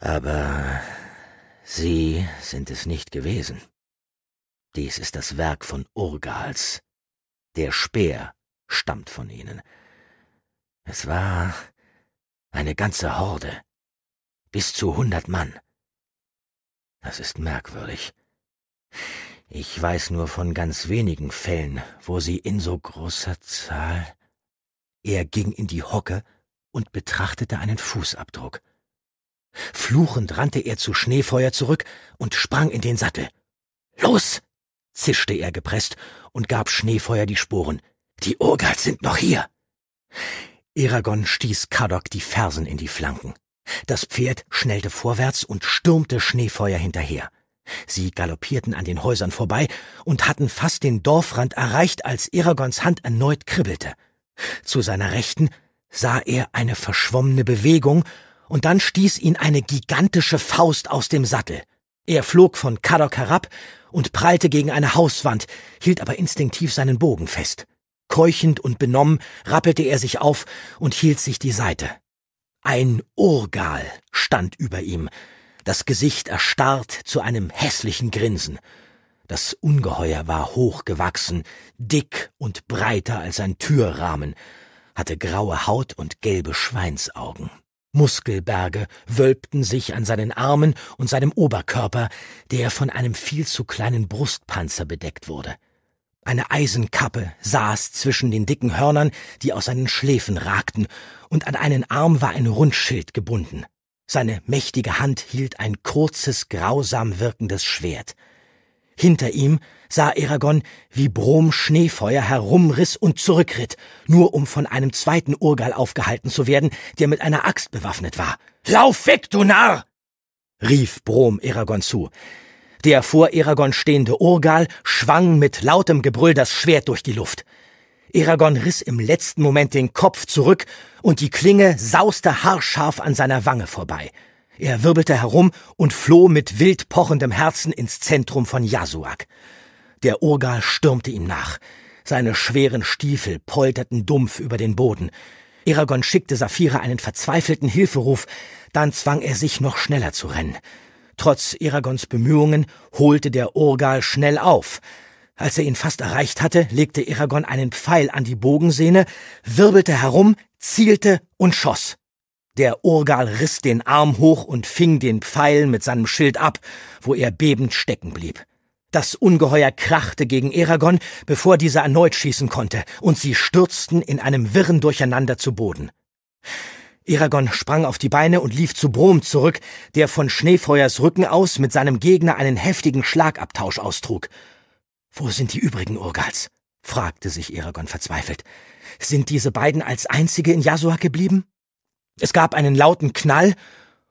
Aber Sie sind es nicht gewesen. Dies ist das Werk von Urgals. Der Speer stammt von Ihnen. Es war eine ganze Horde, bis zu hundert Mann. Das ist merkwürdig. Ich weiß nur von ganz wenigen Fällen, wo sie in so großer Zahl er ging in die Hocke und betrachtete einen Fußabdruck. Fluchend rannte er zu Schneefeuer zurück und sprang in den Sattel. Los! zischte er gepresst und gab Schneefeuer die Sporen. Die Urgals sind noch hier! Eragon stieß Kadok die Fersen in die Flanken. Das Pferd schnellte vorwärts und stürmte Schneefeuer hinterher. Sie galoppierten an den Häusern vorbei und hatten fast den Dorfrand erreicht, als Eragons Hand erneut kribbelte. Zu seiner Rechten sah er eine verschwommene Bewegung, und dann stieß ihn eine gigantische Faust aus dem Sattel. Er flog von Kadok herab und prallte gegen eine Hauswand, hielt aber instinktiv seinen Bogen fest. Keuchend und benommen rappelte er sich auf und hielt sich die Seite. Ein Urgal stand über ihm, das Gesicht erstarrt zu einem hässlichen Grinsen. Das Ungeheuer war hochgewachsen, dick und breiter als ein Türrahmen, hatte graue Haut und gelbe Schweinsaugen. Muskelberge wölbten sich an seinen Armen und seinem Oberkörper, der von einem viel zu kleinen Brustpanzer bedeckt wurde. Eine Eisenkappe saß zwischen den dicken Hörnern, die aus seinen Schläfen ragten, und an einen Arm war ein Rundschild gebunden. Seine mächtige Hand hielt ein kurzes, grausam wirkendes Schwert. Hinter ihm sah Eragon, wie Brom Schneefeuer herumriss und zurückritt, nur um von einem zweiten Urgal aufgehalten zu werden, der mit einer Axt bewaffnet war. Lauf weg, du Narr! rief Brom Eragon zu. Der vor Eragon stehende Urgal schwang mit lautem Gebrüll das Schwert durch die Luft. Eragon riss im letzten Moment den Kopf zurück und die Klinge sauste haarscharf an seiner Wange vorbei. Er wirbelte herum und floh mit wild pochendem Herzen ins Zentrum von Yasuak. Der Urgal stürmte ihm nach. Seine schweren Stiefel polterten dumpf über den Boden. Eragon schickte Saphira einen verzweifelten Hilferuf, dann zwang er sich noch schneller zu rennen. Trotz Eragons Bemühungen holte der Urgal schnell auf. Als er ihn fast erreicht hatte, legte Eragon einen Pfeil an die Bogensehne, wirbelte herum, zielte und schoss. Der Urgal riss den Arm hoch und fing den Pfeil mit seinem Schild ab, wo er bebend stecken blieb. Das Ungeheuer krachte gegen Eragon, bevor dieser erneut schießen konnte, und sie stürzten in einem wirren Durcheinander zu Boden. Eragon sprang auf die Beine und lief zu Brom zurück, der von Schneefeuers Rücken aus mit seinem Gegner einen heftigen Schlagabtausch austrug. Wo sind die übrigen Urgals? fragte sich Eragon verzweifelt. Sind diese beiden als einzige in Yasuak geblieben? Es gab einen lauten Knall,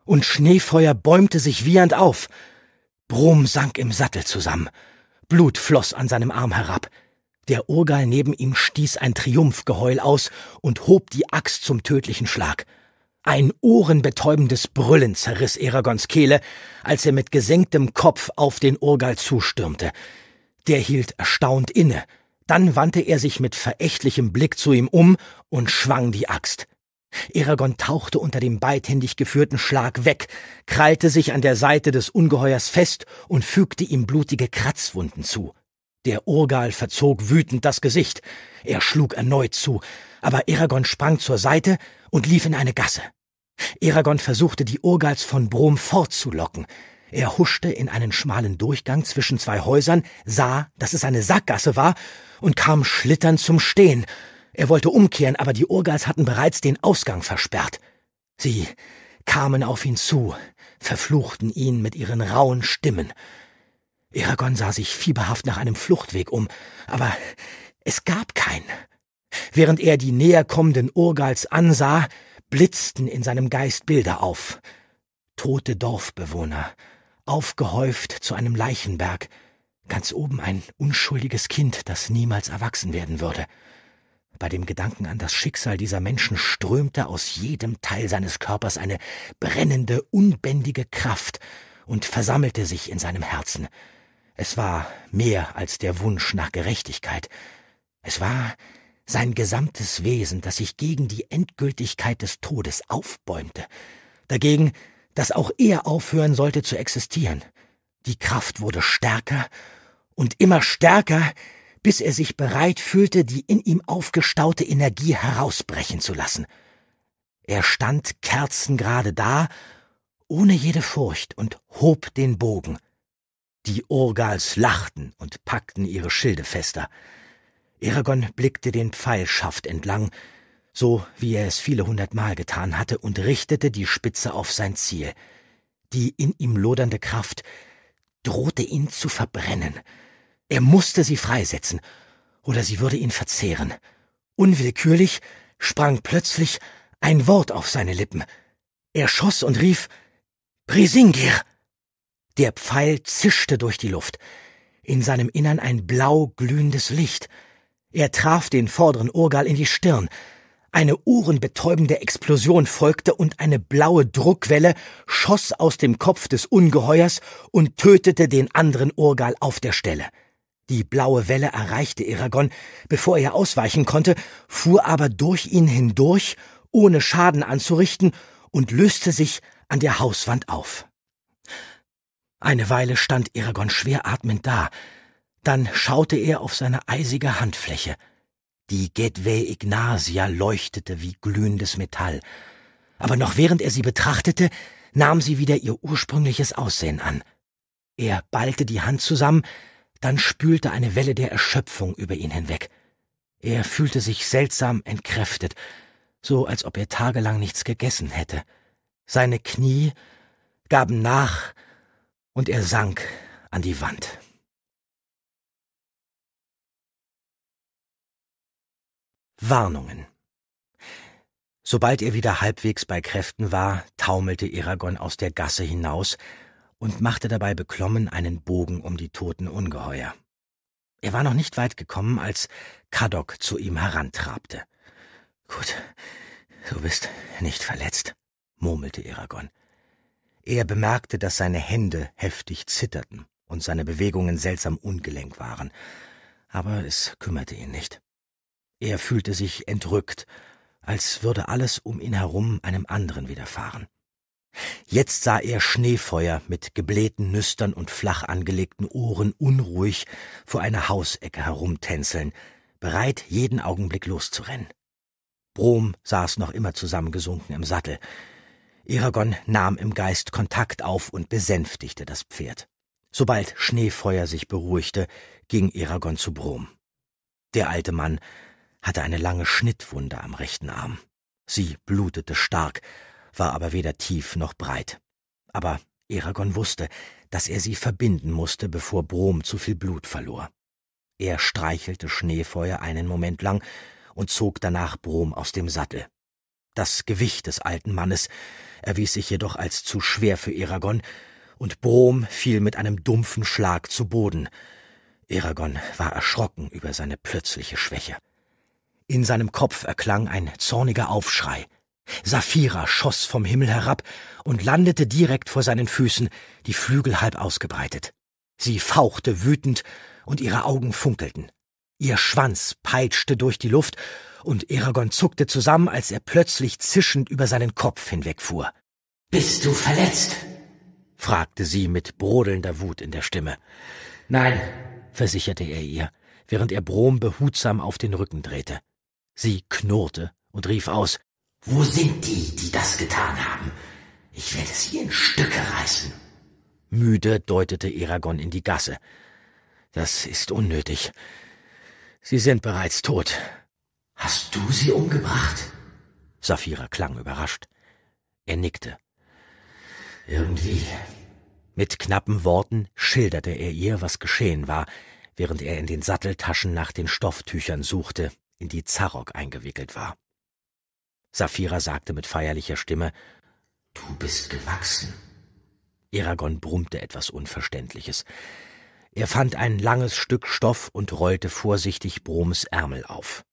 und Schneefeuer bäumte sich wiehernd auf. Brom sank im Sattel zusammen. Blut floss an seinem Arm herab. Der Urgal neben ihm stieß ein Triumphgeheul aus und hob die Axt zum tödlichen Schlag. Ein ohrenbetäubendes Brüllen zerriss Eragons Kehle, als er mit gesenktem Kopf auf den Urgal zustürmte. Der hielt erstaunt inne. Dann wandte er sich mit verächtlichem Blick zu ihm um und schwang die Axt. Eragon tauchte unter dem beidhändig geführten Schlag weg, krallte sich an der Seite des Ungeheuers fest und fügte ihm blutige Kratzwunden zu. Der Urgal verzog wütend das Gesicht. Er schlug erneut zu, aber Eragon sprang zur Seite und lief in eine Gasse. Eragon versuchte, die Urgals von Brom fortzulocken. Er huschte in einen schmalen Durchgang zwischen zwei Häusern, sah, dass es eine Sackgasse war und kam schlitternd zum Stehen – er wollte umkehren, aber die Urgals hatten bereits den Ausgang versperrt. Sie kamen auf ihn zu, verfluchten ihn mit ihren rauen Stimmen. Eragon sah sich fieberhaft nach einem Fluchtweg um, aber es gab keinen. Während er die näher kommenden Urgals ansah, blitzten in seinem Geist Bilder auf. Tote Dorfbewohner, aufgehäuft zu einem Leichenberg, ganz oben ein unschuldiges Kind, das niemals erwachsen werden würde. Bei dem Gedanken an das Schicksal dieser Menschen strömte aus jedem Teil seines Körpers eine brennende, unbändige Kraft und versammelte sich in seinem Herzen. Es war mehr als der Wunsch nach Gerechtigkeit. Es war sein gesamtes Wesen, das sich gegen die Endgültigkeit des Todes aufbäumte. Dagegen, dass auch er aufhören sollte zu existieren. Die Kraft wurde stärker und immer stärker, bis er sich bereit fühlte, die in ihm aufgestaute Energie herausbrechen zu lassen. Er stand kerzengerade da, ohne jede Furcht, und hob den Bogen. Die Urgals lachten und packten ihre Schilde fester. Eragon blickte den Pfeilschaft entlang, so wie er es viele hundertmal getan hatte, und richtete die Spitze auf sein Ziel. Die in ihm lodernde Kraft drohte ihn zu verbrennen. Er musste sie freisetzen, oder sie würde ihn verzehren. Unwillkürlich sprang plötzlich ein Wort auf seine Lippen. Er schoss und rief Brisingir. Der Pfeil zischte durch die Luft. In seinem Innern ein blau glühendes Licht. Er traf den vorderen Urgal in die Stirn. Eine uhrenbetäubende Explosion folgte und eine blaue Druckwelle schoss aus dem Kopf des Ungeheuers und tötete den anderen Urgal auf der Stelle. Die blaue Welle erreichte Eragon, bevor er ausweichen konnte, fuhr aber durch ihn hindurch, ohne Schaden anzurichten, und löste sich an der Hauswand auf. Eine Weile stand Eragon schwer atmend da, dann schaute er auf seine eisige Handfläche. Die Gateway Ignasia leuchtete wie glühendes Metall, aber noch während er sie betrachtete, nahm sie wieder ihr ursprüngliches Aussehen an. Er ballte die Hand zusammen, dann spülte eine Welle der Erschöpfung über ihn hinweg. Er fühlte sich seltsam entkräftet, so als ob er tagelang nichts gegessen hätte. Seine Knie gaben nach und er sank an die Wand. Warnungen Sobald er wieder halbwegs bei Kräften war, taumelte Eragon aus der Gasse hinaus, und machte dabei beklommen einen Bogen um die toten Ungeheuer. Er war noch nicht weit gekommen, als Kadok zu ihm herantrabte. Gut, du bist nicht verletzt, murmelte Eragon. Er bemerkte, dass seine Hände heftig zitterten und seine Bewegungen seltsam ungelenk waren, aber es kümmerte ihn nicht. Er fühlte sich entrückt, als würde alles um ihn herum einem anderen widerfahren. Jetzt sah er Schneefeuer mit geblähten Nüstern und flach angelegten Ohren unruhig vor einer Hausecke herumtänzeln, bereit, jeden Augenblick loszurennen. Brom saß noch immer zusammengesunken im Sattel. Eragon nahm im Geist Kontakt auf und besänftigte das Pferd. Sobald Schneefeuer sich beruhigte, ging Eragon zu Brom. Der alte Mann hatte eine lange Schnittwunde am rechten Arm. Sie blutete stark, war aber weder tief noch breit. Aber Eragon wusste, dass er sie verbinden musste, bevor Brom zu viel Blut verlor. Er streichelte Schneefeuer einen Moment lang und zog danach Brom aus dem Sattel. Das Gewicht des alten Mannes erwies sich jedoch als zu schwer für Eragon, und Brom fiel mit einem dumpfen Schlag zu Boden. Eragon war erschrocken über seine plötzliche Schwäche. In seinem Kopf erklang ein zorniger Aufschrei. Saphira schoss vom Himmel herab und landete direkt vor seinen Füßen, die Flügel halb ausgebreitet. Sie fauchte wütend und ihre Augen funkelten. Ihr Schwanz peitschte durch die Luft und Eragon zuckte zusammen, als er plötzlich zischend über seinen Kopf hinwegfuhr. Bist du verletzt? fragte sie mit brodelnder Wut in der Stimme. Nein, versicherte er ihr, während er Brom behutsam auf den Rücken drehte. Sie knurrte und rief aus wo sind die, die das getan haben? Ich werde sie in Stücke reißen. Müde deutete Eragon in die Gasse. Das ist unnötig. Sie sind bereits tot. Hast du sie umgebracht? Saphira klang überrascht. Er nickte. Irgendwie. Mit knappen Worten schilderte er ihr, was geschehen war, während er in den Satteltaschen nach den Stofftüchern suchte, in die Zarok eingewickelt war. Saphira sagte mit feierlicher Stimme, Du bist gewachsen. Eragon brummte etwas Unverständliches. Er fand ein langes Stück Stoff und rollte vorsichtig Broms Ärmel auf.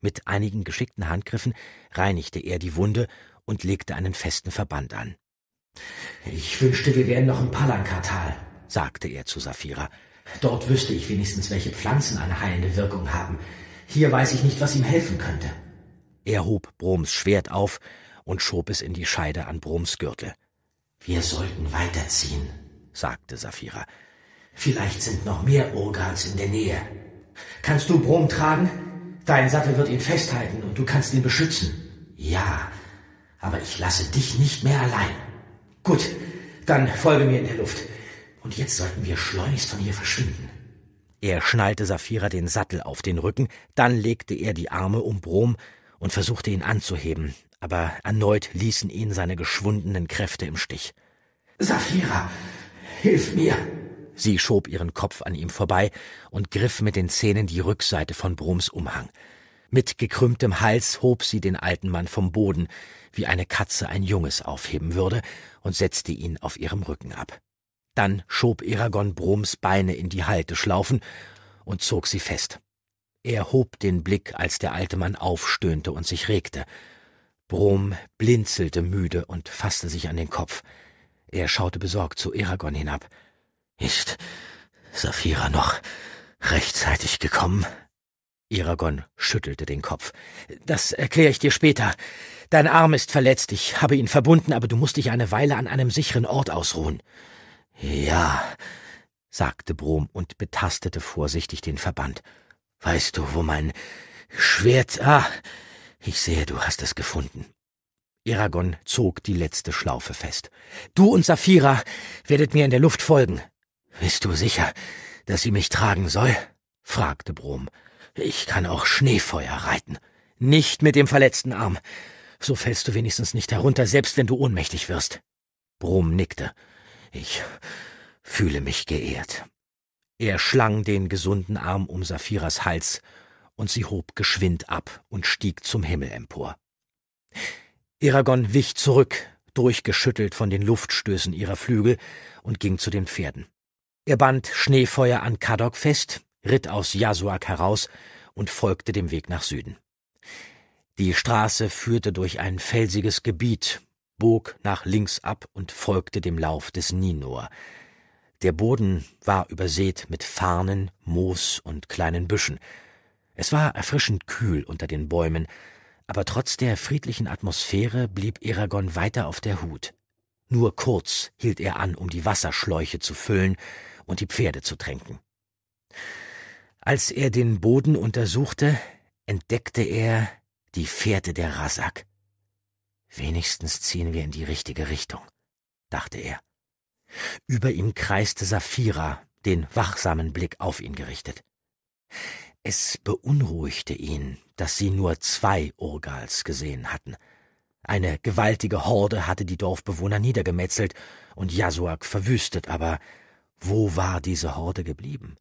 Mit einigen geschickten Handgriffen reinigte er die Wunde und legte einen festen Verband an. Ich wünschte, wir wären noch im Palankatal, sagte er zu Saphira. Dort wüsste ich wenigstens, welche Pflanzen eine heilende Wirkung haben. Hier weiß ich nicht, was ihm helfen könnte. Er hob Broms Schwert auf und schob es in die Scheide an Broms Gürtel. Wir sollten weiterziehen, sagte Saphira. Vielleicht sind noch mehr Urgans in der Nähe. Kannst du Brom tragen? Dein Sattel wird ihn festhalten und du kannst ihn beschützen. Ja, aber ich lasse dich nicht mehr allein. Gut, dann folge mir in der Luft. Und jetzt sollten wir schleunigst von hier verschwinden. Er schnallte Saphira den Sattel auf den Rücken, dann legte er die Arme um Brom, und versuchte ihn anzuheben, aber erneut ließen ihn seine geschwundenen Kräfte im Stich. Safira, hilf mir! Sie schob ihren Kopf an ihm vorbei und griff mit den Zähnen die Rückseite von Broms Umhang. Mit gekrümmtem Hals hob sie den alten Mann vom Boden, wie eine Katze ein Junges aufheben würde, und setzte ihn auf ihrem Rücken ab. Dann schob Eragon Broms Beine in die Halteschlaufen und zog sie fest. Er hob den Blick, als der alte Mann aufstöhnte und sich regte. Brom blinzelte müde und fasste sich an den Kopf. Er schaute besorgt zu Eragon hinab. Ist Saphira noch rechtzeitig gekommen? Eragon schüttelte den Kopf. Das erkläre ich dir später. Dein Arm ist verletzt, ich habe ihn verbunden, aber du musst dich eine Weile an einem sicheren Ort ausruhen. Ja, sagte Brom und betastete vorsichtig den Verband. Weißt du, wo mein Schwert. Ah, ich sehe, du hast es gefunden. Eragon zog die letzte Schlaufe fest. Du und Saphira werdet mir in der Luft folgen. Bist du sicher, dass sie mich tragen soll? fragte Brom. Ich kann auch Schneefeuer reiten. Nicht mit dem verletzten Arm. So fällst du wenigstens nicht herunter, selbst wenn du ohnmächtig wirst. Brom nickte. Ich fühle mich geehrt. Er schlang den gesunden Arm um Saphiras Hals, und sie hob geschwind ab und stieg zum Himmel empor. Eragon wich zurück, durchgeschüttelt von den Luftstößen ihrer Flügel, und ging zu den Pferden. Er band Schneefeuer an Kadok fest, ritt aus Jasuak heraus und folgte dem Weg nach Süden. Die Straße führte durch ein felsiges Gebiet, bog nach links ab und folgte dem Lauf des Ninor, der Boden war übersät mit Farnen, Moos und kleinen Büschen. Es war erfrischend kühl unter den Bäumen, aber trotz der friedlichen Atmosphäre blieb Eragon weiter auf der Hut. Nur kurz hielt er an, um die Wasserschläuche zu füllen und die Pferde zu tränken. Als er den Boden untersuchte, entdeckte er die Fährte der Rasak. Wenigstens ziehen wir in die richtige Richtung, dachte er. Über ihm kreiste Saphira, den wachsamen Blick auf ihn gerichtet. Es beunruhigte ihn, dass sie nur zwei Urgals gesehen hatten. Eine gewaltige Horde hatte die Dorfbewohner niedergemetzelt und Jasuak verwüstet, aber wo war diese Horde geblieben?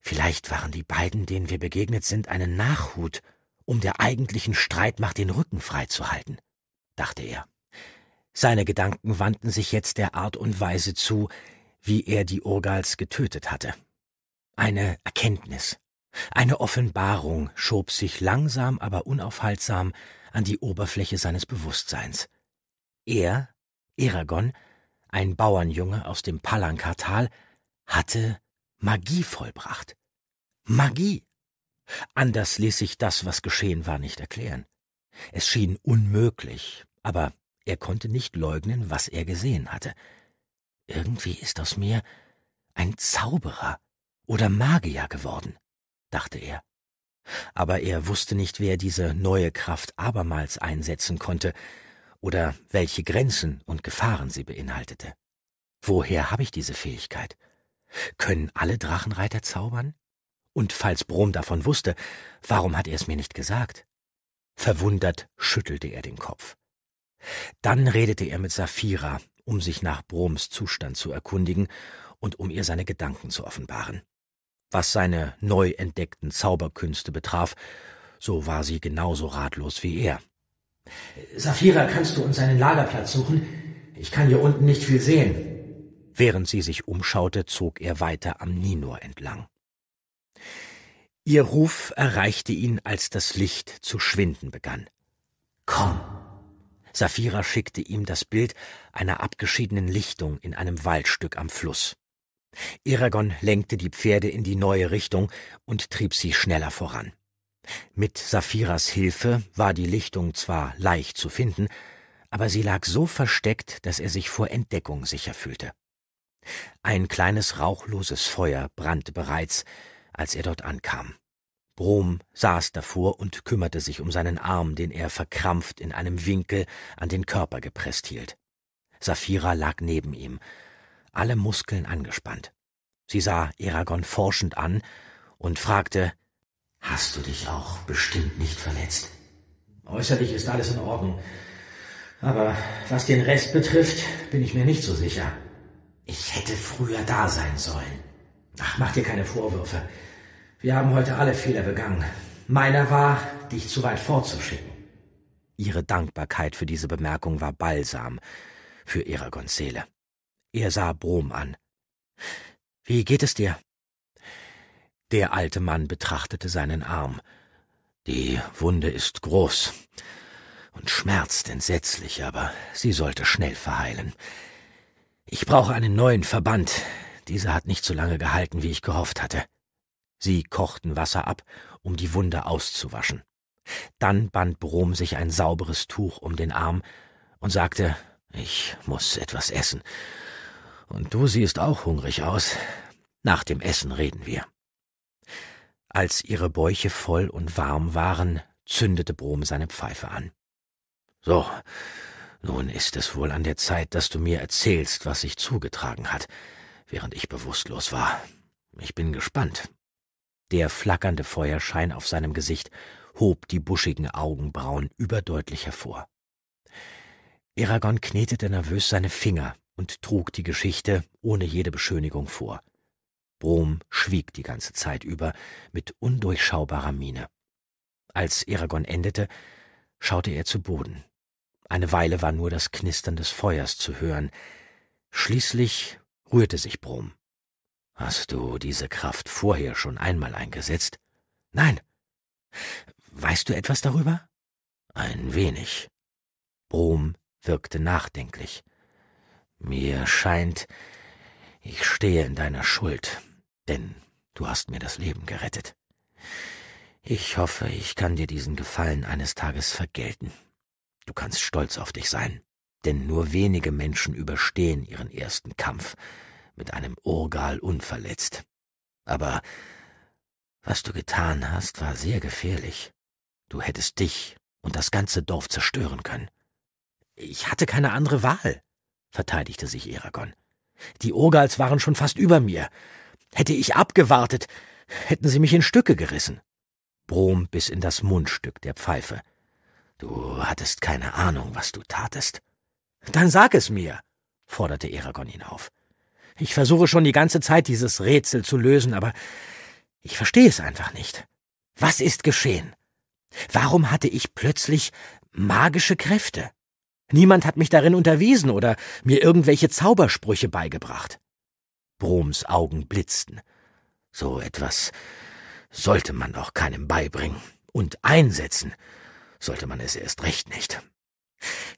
Vielleicht waren die beiden, denen wir begegnet sind, eine Nachhut, um der eigentlichen Streitmacht den Rücken freizuhalten, dachte er. Seine Gedanken wandten sich jetzt der Art und Weise zu, wie er die Urgals getötet hatte. Eine Erkenntnis, eine Offenbarung schob sich langsam, aber unaufhaltsam an die Oberfläche seines Bewusstseins. Er, Eragon, ein Bauernjunge aus dem Palankartal, hatte Magie vollbracht. Magie! Anders ließ sich das, was geschehen war, nicht erklären. Es schien unmöglich, aber er konnte nicht leugnen, was er gesehen hatte. Irgendwie ist aus mir ein Zauberer oder Magier geworden, dachte er. Aber er wusste nicht, wer diese neue Kraft abermals einsetzen konnte oder welche Grenzen und Gefahren sie beinhaltete. Woher habe ich diese Fähigkeit? Können alle Drachenreiter zaubern? Und falls Brom davon wusste, warum hat er es mir nicht gesagt? Verwundert schüttelte er den Kopf. Dann redete er mit Safira, um sich nach Broms Zustand zu erkundigen und um ihr seine Gedanken zu offenbaren. Was seine neu entdeckten Zauberkünste betraf, so war sie genauso ratlos wie er. Safira, kannst du uns einen Lagerplatz suchen? Ich kann hier unten nicht viel sehen. Während sie sich umschaute, zog er weiter am Ninor entlang. Ihr Ruf erreichte ihn, als das Licht zu schwinden begann. Komm, Safira schickte ihm das Bild einer abgeschiedenen Lichtung in einem Waldstück am Fluss. Iragon lenkte die Pferde in die neue Richtung und trieb sie schneller voran. Mit Safiras Hilfe war die Lichtung zwar leicht zu finden, aber sie lag so versteckt, dass er sich vor Entdeckung sicher fühlte. Ein kleines rauchloses Feuer brannte bereits, als er dort ankam. Brom saß davor und kümmerte sich um seinen Arm, den er verkrampft in einem Winkel an den Körper gepresst hielt. Saphira lag neben ihm, alle Muskeln angespannt. Sie sah Eragon forschend an und fragte Hast du dich auch bestimmt nicht verletzt? Äußerlich ist alles in Ordnung. Aber was den Rest betrifft, bin ich mir nicht so sicher. Ich hätte früher da sein sollen. Ach, mach dir keine Vorwürfe. Wir haben heute alle Fehler begangen. Meiner war, dich zu weit fortzuschicken. Ihre Dankbarkeit für diese Bemerkung war Balsam für ihre Gonzele. Er sah Brom an. Wie geht es dir? Der alte Mann betrachtete seinen Arm. Die Wunde ist groß und schmerzt entsetzlich, aber sie sollte schnell verheilen. Ich brauche einen neuen Verband. Dieser hat nicht so lange gehalten, wie ich gehofft hatte. Sie kochten Wasser ab, um die Wunde auszuwaschen. Dann band Brom sich ein sauberes Tuch um den Arm und sagte, ich muss etwas essen. Und du siehst auch hungrig aus. Nach dem Essen reden wir. Als ihre Bäuche voll und warm waren, zündete Brom seine Pfeife an. So, nun ist es wohl an der Zeit, dass du mir erzählst, was sich zugetragen hat, während ich bewusstlos war. Ich bin gespannt. Der flackernde Feuerschein auf seinem Gesicht hob die buschigen Augenbrauen überdeutlich hervor. Eragon knetete nervös seine Finger und trug die Geschichte ohne jede Beschönigung vor. Brom schwieg die ganze Zeit über mit undurchschaubarer Miene. Als Eragon endete, schaute er zu Boden. Eine Weile war nur das Knistern des Feuers zu hören. Schließlich rührte sich Brom. Hast du diese Kraft vorher schon einmal eingesetzt? Nein. Weißt du etwas darüber? Ein wenig. Brom wirkte nachdenklich. Mir scheint, ich stehe in deiner Schuld, denn du hast mir das Leben gerettet. Ich hoffe, ich kann dir diesen Gefallen eines Tages vergelten. Du kannst stolz auf dich sein, denn nur wenige Menschen überstehen ihren ersten Kampf, mit einem Urgal unverletzt. Aber was du getan hast, war sehr gefährlich. Du hättest dich und das ganze Dorf zerstören können. Ich hatte keine andere Wahl, verteidigte sich Eragon. Die Urgals waren schon fast über mir. Hätte ich abgewartet, hätten sie mich in Stücke gerissen. Brom bis in das Mundstück der Pfeife. Du hattest keine Ahnung, was du tatest. Dann sag es mir, forderte Eragon ihn auf. Ich versuche schon die ganze Zeit, dieses Rätsel zu lösen, aber ich verstehe es einfach nicht. Was ist geschehen? Warum hatte ich plötzlich magische Kräfte? Niemand hat mich darin unterwiesen oder mir irgendwelche Zaubersprüche beigebracht. Broms Augen blitzten. So etwas sollte man auch keinem beibringen und einsetzen, sollte man es erst recht nicht.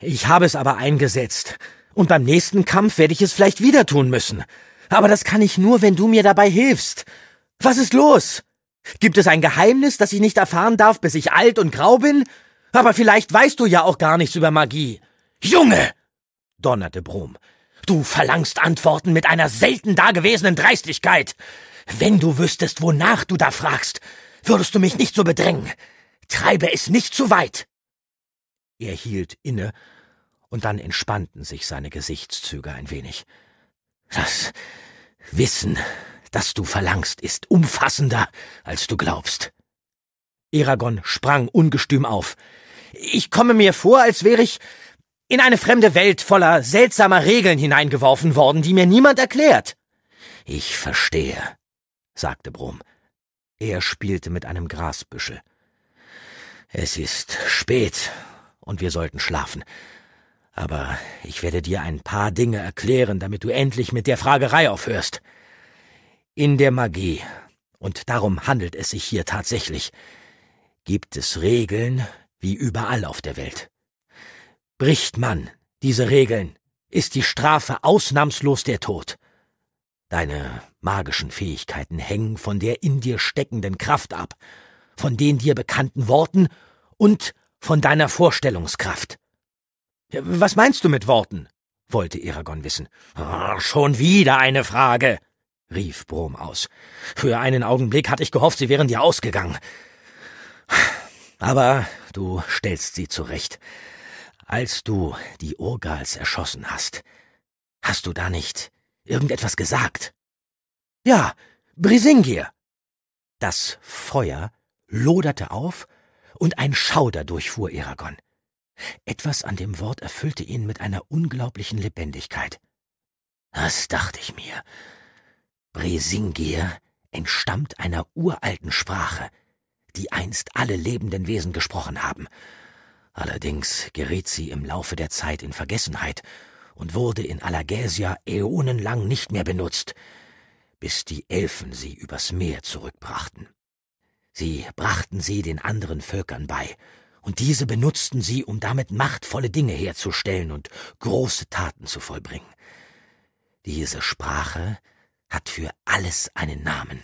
Ich habe es aber eingesetzt, und beim nächsten Kampf werde ich es vielleicht wieder tun müssen. Aber das kann ich nur, wenn du mir dabei hilfst. Was ist los? Gibt es ein Geheimnis, das ich nicht erfahren darf, bis ich alt und grau bin? Aber vielleicht weißt du ja auch gar nichts über Magie. Junge! donnerte Brom. Du verlangst Antworten mit einer selten dagewesenen Dreistigkeit. Wenn du wüsstest, wonach du da fragst, würdest du mich nicht so bedrängen. Treibe es nicht zu weit. Er hielt inne und dann entspannten sich seine Gesichtszüge ein wenig. Das Wissen, das du verlangst, ist umfassender, als du glaubst. Eragon sprang ungestüm auf. Ich komme mir vor, als wäre ich in eine fremde Welt voller seltsamer Regeln hineingeworfen worden, die mir niemand erklärt. Ich verstehe, sagte Brom. Er spielte mit einem Grasbüschel. Es ist spät und wir sollten schlafen. Aber ich werde dir ein paar Dinge erklären, damit du endlich mit der Fragerei aufhörst. In der Magie, und darum handelt es sich hier tatsächlich, gibt es Regeln wie überall auf der Welt. Bricht man diese Regeln, ist die Strafe ausnahmslos der Tod. Deine magischen Fähigkeiten hängen von der in dir steckenden Kraft ab, von den dir bekannten Worten und von deiner Vorstellungskraft. Was meinst du mit Worten? wollte Eragon wissen. schon wieder eine Frage, rief Brom aus. Für einen Augenblick hatte ich gehofft, sie wären dir ausgegangen. Aber du stellst sie zurecht. Als du die Urgals erschossen hast, hast du da nicht irgendetwas gesagt? Ja, Brisingir. Das Feuer loderte auf und ein Schauder durchfuhr Eragon. Etwas an dem Wort erfüllte ihn mit einer unglaublichen Lebendigkeit. Das dachte ich mir. Bresingir entstammt einer uralten Sprache, die einst alle lebenden Wesen gesprochen haben. Allerdings geriet sie im Laufe der Zeit in Vergessenheit und wurde in Alagäsia äonenlang nicht mehr benutzt, bis die Elfen sie übers Meer zurückbrachten. Sie brachten sie den anderen Völkern bei und diese benutzten sie, um damit machtvolle Dinge herzustellen und große Taten zu vollbringen. Diese Sprache hat für alles einen Namen.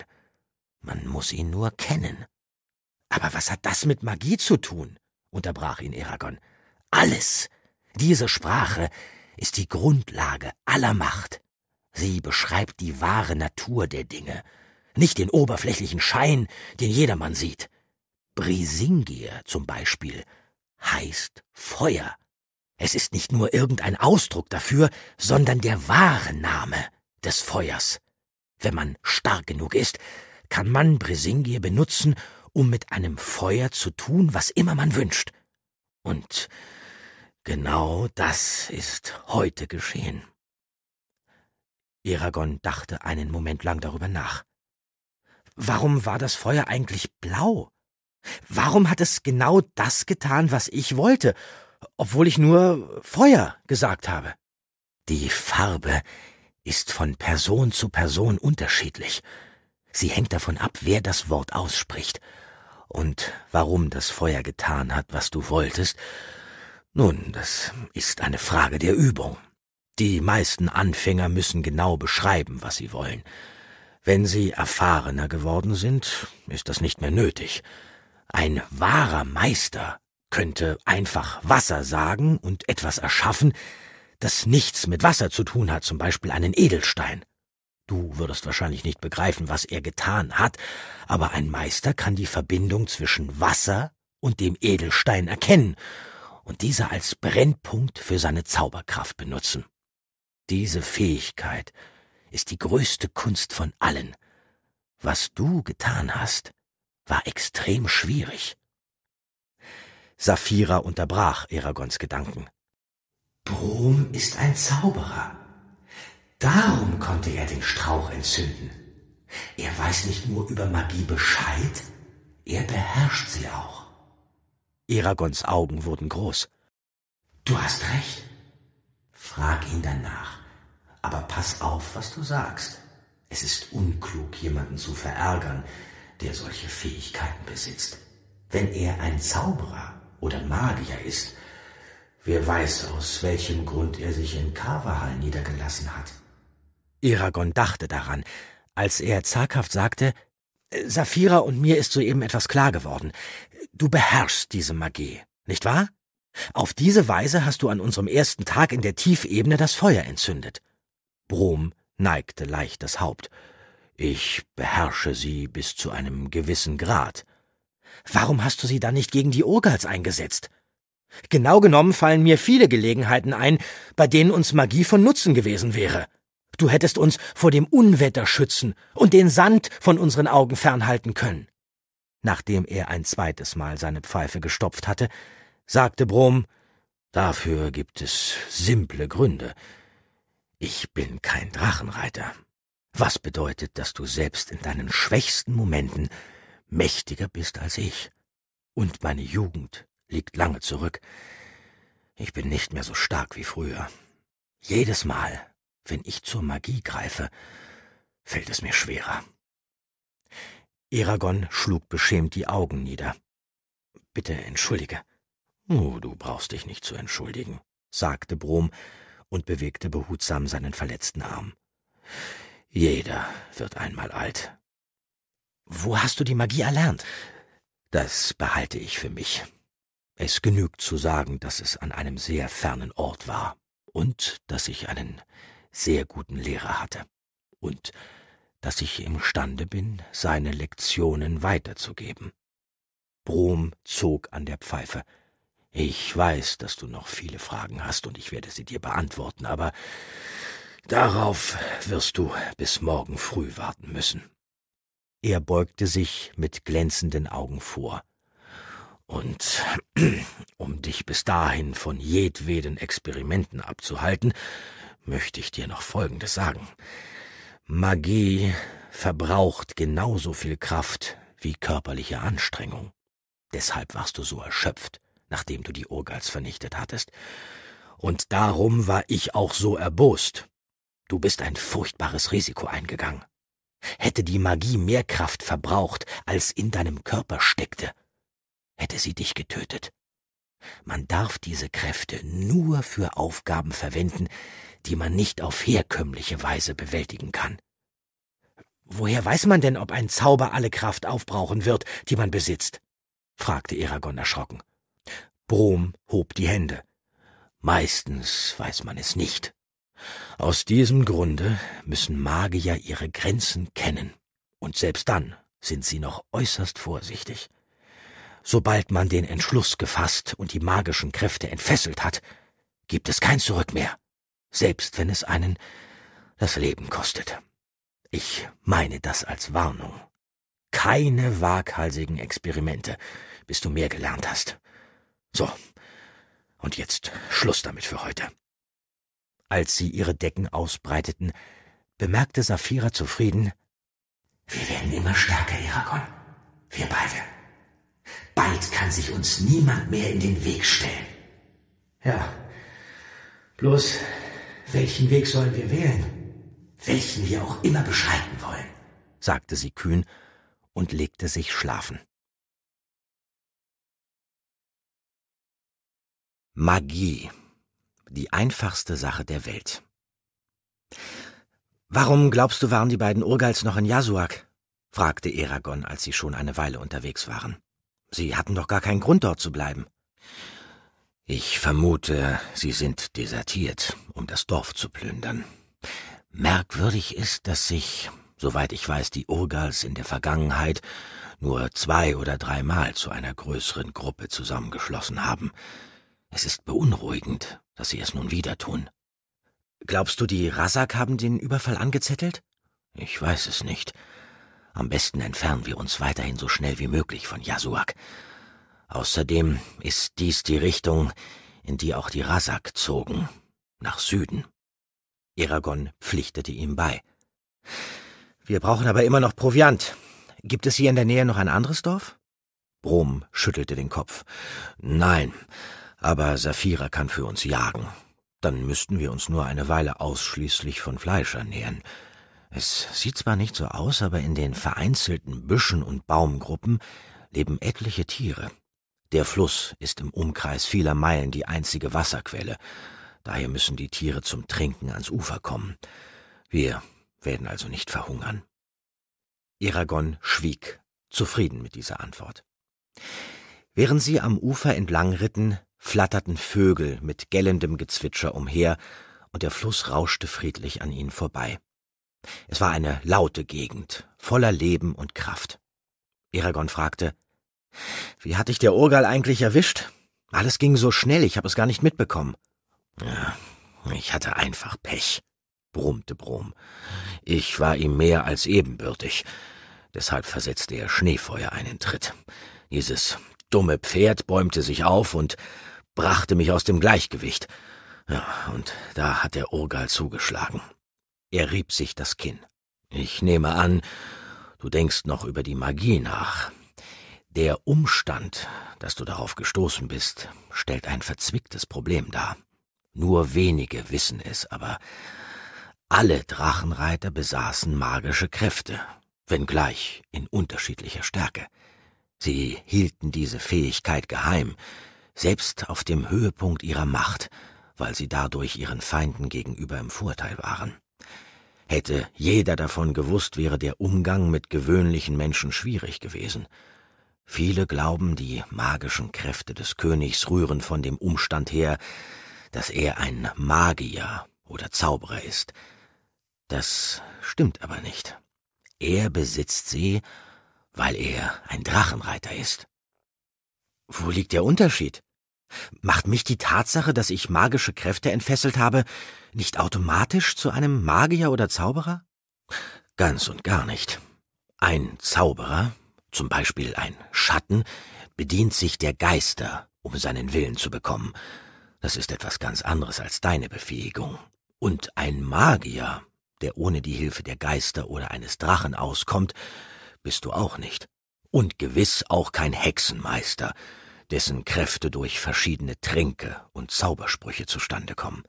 Man muss ihn nur kennen. Aber was hat das mit Magie zu tun? unterbrach ihn Eragon. Alles. Diese Sprache ist die Grundlage aller Macht. Sie beschreibt die wahre Natur der Dinge, nicht den oberflächlichen Schein, den jedermann sieht. Brisingier zum Beispiel heißt Feuer. Es ist nicht nur irgendein Ausdruck dafür, sondern der wahre Name des Feuers. Wenn man stark genug ist, kann man Brisingier benutzen, um mit einem Feuer zu tun, was immer man wünscht. Und genau das ist heute geschehen. Eragon dachte einen Moment lang darüber nach. Warum war das Feuer eigentlich blau? Warum hat es genau das getan, was ich wollte, obwohl ich nur Feuer gesagt habe? Die Farbe ist von Person zu Person unterschiedlich. Sie hängt davon ab, wer das Wort ausspricht und warum das Feuer getan hat, was du wolltest. Nun, das ist eine Frage der Übung. Die meisten Anfänger müssen genau beschreiben, was sie wollen. Wenn sie erfahrener geworden sind, ist das nicht mehr nötig. Ein wahrer Meister könnte einfach Wasser sagen und etwas erschaffen, das nichts mit Wasser zu tun hat, zum Beispiel einen Edelstein. Du würdest wahrscheinlich nicht begreifen, was er getan hat, aber ein Meister kann die Verbindung zwischen Wasser und dem Edelstein erkennen und diese als Brennpunkt für seine Zauberkraft benutzen. Diese Fähigkeit ist die größte Kunst von allen. Was du getan hast, war extrem schwierig. Saphira unterbrach Eragons Gedanken. Brom ist ein Zauberer. Darum konnte er den Strauch entzünden. Er weiß nicht nur über Magie Bescheid, er beherrscht sie auch. Eragons Augen wurden groß. Du hast recht. Frag ihn danach. Aber pass auf, was du sagst. Es ist unklug, jemanden zu verärgern, der solche Fähigkeiten besitzt. Wenn er ein Zauberer oder Magier ist, wer weiß, aus welchem Grund er sich in Carvajal niedergelassen hat. Eragon dachte daran, als er zaghaft sagte, Saphira und mir ist soeben etwas klar geworden. Du beherrschst diese Magie, nicht wahr? Auf diese Weise hast du an unserem ersten Tag in der Tiefebene das Feuer entzündet. Brom neigte leicht das Haupt. Ich beherrsche sie bis zu einem gewissen Grad. Warum hast du sie dann nicht gegen die Urgals eingesetzt? Genau genommen fallen mir viele Gelegenheiten ein, bei denen uns Magie von Nutzen gewesen wäre. Du hättest uns vor dem Unwetter schützen und den Sand von unseren Augen fernhalten können. Nachdem er ein zweites Mal seine Pfeife gestopft hatte, sagte Brom, dafür gibt es simple Gründe. Ich bin kein Drachenreiter. Was bedeutet, dass du selbst in deinen schwächsten Momenten mächtiger bist als ich? Und meine Jugend liegt lange zurück. Ich bin nicht mehr so stark wie früher. Jedes Mal, wenn ich zur Magie greife, fällt es mir schwerer. Eragon schlug beschämt die Augen nieder. Bitte entschuldige. Oh, du brauchst dich nicht zu entschuldigen, sagte Brom und bewegte behutsam seinen verletzten Arm. Jeder wird einmal alt. Wo hast du die Magie erlernt? Das behalte ich für mich. Es genügt zu sagen, dass es an einem sehr fernen Ort war und dass ich einen sehr guten Lehrer hatte und dass ich imstande bin, seine Lektionen weiterzugeben. Brom zog an der Pfeife. Ich weiß, dass du noch viele Fragen hast und ich werde sie dir beantworten, aber Darauf wirst du bis morgen früh warten müssen. Er beugte sich mit glänzenden Augen vor. Und [clears throat] um dich bis dahin von jedweden Experimenten abzuhalten, möchte ich dir noch Folgendes sagen. Magie verbraucht genauso viel Kraft wie körperliche Anstrengung. Deshalb warst du so erschöpft, nachdem du die Urgals vernichtet hattest. Und darum war ich auch so erbost. Du bist ein furchtbares Risiko eingegangen. Hätte die Magie mehr Kraft verbraucht, als in deinem Körper steckte, hätte sie dich getötet. Man darf diese Kräfte nur für Aufgaben verwenden, die man nicht auf herkömmliche Weise bewältigen kann. Woher weiß man denn, ob ein Zauber alle Kraft aufbrauchen wird, die man besitzt? fragte Eragon erschrocken. Brom hob die Hände. Meistens weiß man es nicht, aus diesem Grunde müssen Magier ihre Grenzen kennen. Und selbst dann sind sie noch äußerst vorsichtig. Sobald man den Entschluss gefasst und die magischen Kräfte entfesselt hat, gibt es kein Zurück mehr, selbst wenn es einen das Leben kostet. Ich meine das als Warnung. Keine waghalsigen Experimente, bis du mehr gelernt hast. So, und jetzt Schluss damit für heute. Als sie ihre Decken ausbreiteten, bemerkte Saphira zufrieden, wir werden immer stärker, Irakon. Wir beide. Bald kann sich uns niemand mehr in den Weg stellen. Ja. Bloß, welchen Weg sollen wir wählen? Welchen wir auch immer beschreiten wollen, sagte sie kühn und legte sich schlafen. Magie die einfachste Sache der Welt. Warum glaubst du, waren die beiden Urgals noch in Jasuak? fragte Eragon, als sie schon eine Weile unterwegs waren. Sie hatten doch gar keinen Grund, dort zu bleiben. Ich vermute, sie sind desertiert, um das Dorf zu plündern. Merkwürdig ist, dass sich, soweit ich weiß, die Urgals in der Vergangenheit nur zwei oder dreimal zu einer größeren Gruppe zusammengeschlossen haben. Es ist beunruhigend, dass sie es nun wieder tun. Glaubst du, die Rasak haben den Überfall angezettelt? Ich weiß es nicht. Am besten entfernen wir uns weiterhin so schnell wie möglich von Yasuak. Außerdem ist dies die Richtung, in die auch die Rasak zogen, nach Süden. Eragon pflichtete ihm bei. Wir brauchen aber immer noch Proviant. Gibt es hier in der Nähe noch ein anderes Dorf? Brom schüttelte den Kopf. Nein, aber Saphira kann für uns jagen. Dann müssten wir uns nur eine Weile ausschließlich von Fleisch ernähren. Es sieht zwar nicht so aus, aber in den vereinzelten Büschen und Baumgruppen leben etliche Tiere. Der Fluss ist im Umkreis vieler Meilen die einzige Wasserquelle. Daher müssen die Tiere zum Trinken ans Ufer kommen. Wir werden also nicht verhungern. Eragon schwieg, zufrieden mit dieser Antwort. Während sie am Ufer entlang ritten, flatterten Vögel mit gellendem Gezwitscher umher, und der Fluss rauschte friedlich an ihnen vorbei. Es war eine laute Gegend, voller Leben und Kraft. Eragon fragte, wie hat dich der Urgal eigentlich erwischt? Alles ging so schnell, ich habe es gar nicht mitbekommen. Ja, ich hatte einfach Pech, brummte Brom. Ich war ihm mehr als ebenbürtig. Deshalb versetzte er Schneefeuer einen Tritt. Dieses dumme Pferd bäumte sich auf und brachte mich aus dem Gleichgewicht. Ja, und da hat der Urgal zugeschlagen. Er rieb sich das Kinn. Ich nehme an, du denkst noch über die Magie nach. Der Umstand, dass du darauf gestoßen bist, stellt ein verzwicktes Problem dar. Nur wenige wissen es, aber alle Drachenreiter besaßen magische Kräfte, wenngleich in unterschiedlicher Stärke. Sie hielten diese Fähigkeit geheim, selbst auf dem Höhepunkt ihrer Macht, weil sie dadurch ihren Feinden gegenüber im Vorteil waren. Hätte jeder davon gewusst, wäre der Umgang mit gewöhnlichen Menschen schwierig gewesen. Viele glauben, die magischen Kräfte des Königs rühren von dem Umstand her, dass er ein Magier oder Zauberer ist. Das stimmt aber nicht. Er besitzt sie, weil er ein Drachenreiter ist. Wo liegt der Unterschied? Macht mich die Tatsache, dass ich magische Kräfte entfesselt habe, nicht automatisch zu einem Magier oder Zauberer? Ganz und gar nicht. Ein Zauberer, zum Beispiel ein Schatten, bedient sich der Geister, um seinen Willen zu bekommen. Das ist etwas ganz anderes als deine Befähigung. Und ein Magier, der ohne die Hilfe der Geister oder eines Drachen auskommt, bist du auch nicht. Und gewiss auch kein Hexenmeister, dessen Kräfte durch verschiedene Tränke und Zaubersprüche zustande kommen.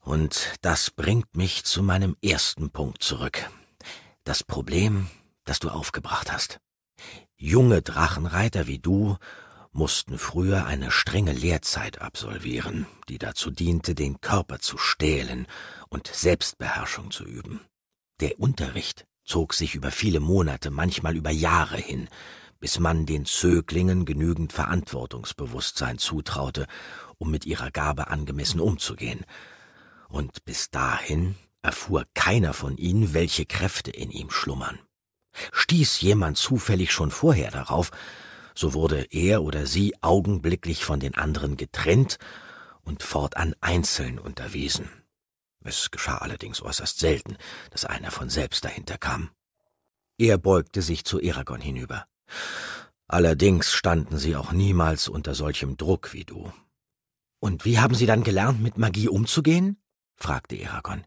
Und das bringt mich zu meinem ersten Punkt zurück. Das Problem, das du aufgebracht hast. Junge Drachenreiter wie du mussten früher eine strenge Lehrzeit absolvieren, die dazu diente, den Körper zu stählen und Selbstbeherrschung zu üben. Der Unterricht zog sich über viele Monate, manchmal über Jahre hin, bis man den Zöglingen genügend Verantwortungsbewusstsein zutraute, um mit ihrer Gabe angemessen umzugehen. Und bis dahin erfuhr keiner von ihnen, welche Kräfte in ihm schlummern. Stieß jemand zufällig schon vorher darauf, so wurde er oder sie augenblicklich von den anderen getrennt und fortan einzeln unterwiesen. Es geschah allerdings äußerst selten, dass einer von selbst dahinter kam. Er beugte sich zu Eragon hinüber. Allerdings standen sie auch niemals unter solchem Druck wie du. Und wie haben sie dann gelernt, mit Magie umzugehen? fragte Eragon.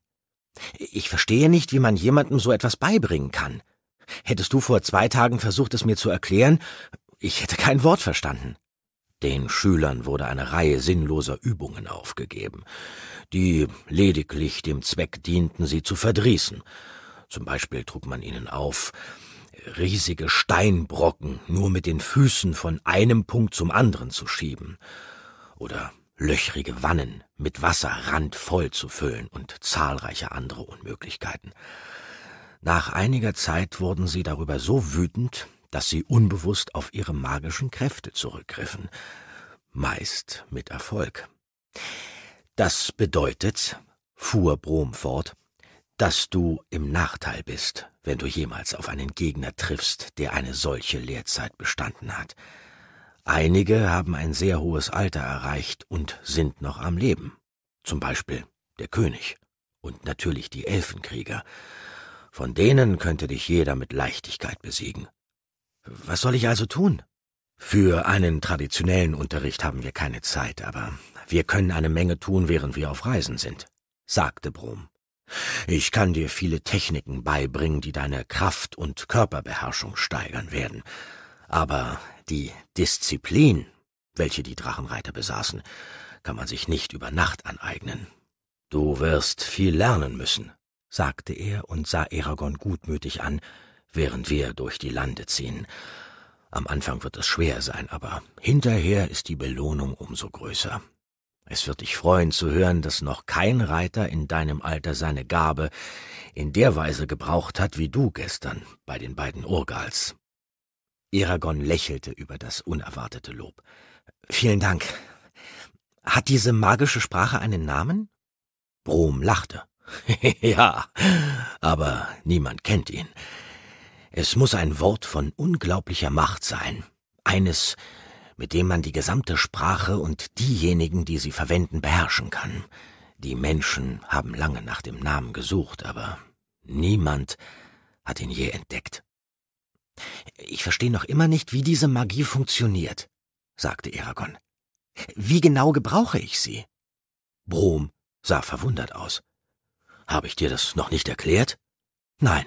Ich verstehe nicht, wie man jemandem so etwas beibringen kann. Hättest du vor zwei Tagen versucht, es mir zu erklären, ich hätte kein Wort verstanden. Den Schülern wurde eine Reihe sinnloser Übungen aufgegeben, die lediglich dem Zweck dienten, sie zu verdrießen. Zum Beispiel trug man ihnen auf, riesige Steinbrocken nur mit den Füßen von einem Punkt zum anderen zu schieben oder löchrige Wannen mit Wasser randvoll zu füllen und zahlreiche andere Unmöglichkeiten. Nach einiger Zeit wurden sie darüber so wütend, dass sie unbewusst auf ihre magischen Kräfte zurückgriffen, meist mit Erfolg. Das bedeutet, fuhr Brom fort, dass du im Nachteil bist, wenn du jemals auf einen Gegner triffst, der eine solche Lehrzeit bestanden hat. Einige haben ein sehr hohes Alter erreicht und sind noch am Leben. Zum Beispiel der König und natürlich die Elfenkrieger. Von denen könnte dich jeder mit Leichtigkeit besiegen. Was soll ich also tun? Für einen traditionellen Unterricht haben wir keine Zeit, aber wir können eine Menge tun, während wir auf Reisen sind, sagte Brom. Ich kann dir viele Techniken beibringen, die deine Kraft und Körperbeherrschung steigern werden. Aber die Disziplin, welche die Drachenreiter besaßen, kann man sich nicht über Nacht aneignen. Du wirst viel lernen müssen, sagte er und sah Eragon gutmütig an, während wir durch die Lande ziehen. Am Anfang wird es schwer sein, aber hinterher ist die Belohnung umso größer. Es wird dich freuen zu hören, dass noch kein Reiter in deinem Alter seine Gabe in der Weise gebraucht hat wie du gestern bei den beiden Urgals. Eragon lächelte über das unerwartete Lob. Vielen Dank. Hat diese magische Sprache einen Namen? Brom lachte. [laughs] ja, aber niemand kennt ihn. Es muss ein Wort von unglaublicher Macht sein, eines, mit dem man die gesamte Sprache und diejenigen, die sie verwenden, beherrschen kann. Die Menschen haben lange nach dem Namen gesucht, aber niemand hat ihn je entdeckt. Ich verstehe noch immer nicht, wie diese Magie funktioniert, sagte Eragon. Wie genau gebrauche ich sie? Brom sah verwundert aus. Habe ich dir das noch nicht erklärt? Nein.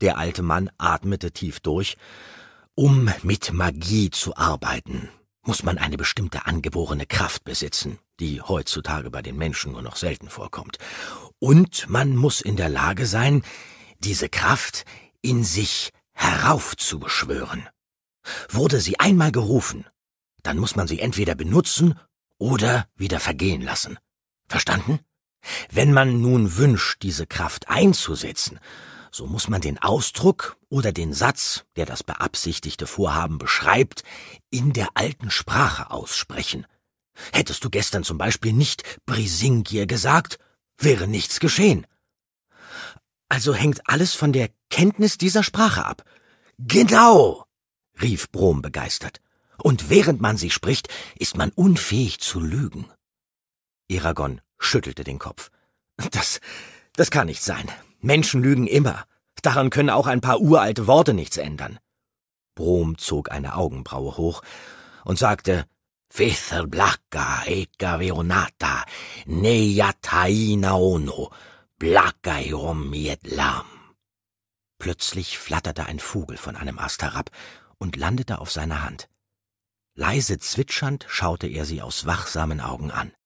Der alte Mann atmete tief durch um mit Magie zu arbeiten, muss man eine bestimmte angeborene Kraft besitzen, die heutzutage bei den Menschen nur noch selten vorkommt. Und man muss in der Lage sein, diese Kraft in sich heraufzubeschwören. Wurde sie einmal gerufen, dann muss man sie entweder benutzen oder wieder vergehen lassen. Verstanden? Wenn man nun wünscht, diese Kraft einzusetzen, so muss man den Ausdruck oder den Satz, der das beabsichtigte Vorhaben beschreibt, in der alten Sprache aussprechen. Hättest du gestern zum Beispiel nicht Brisingier gesagt, wäre nichts geschehen. Also hängt alles von der Kenntnis dieser Sprache ab. Genau! rief Brom begeistert. Und während man sie spricht, ist man unfähig zu lügen. Eragon schüttelte den Kopf. Das, das kann nicht sein. Menschen lügen immer. Daran können auch ein paar uralte Worte nichts ändern. Brom zog eine Augenbraue hoch und sagte, Fether blacca eka veonata neyataina ono blacca lam. Plötzlich flatterte ein Vogel von einem Ast herab und landete auf seiner Hand. Leise zwitschernd schaute er sie aus wachsamen Augen an.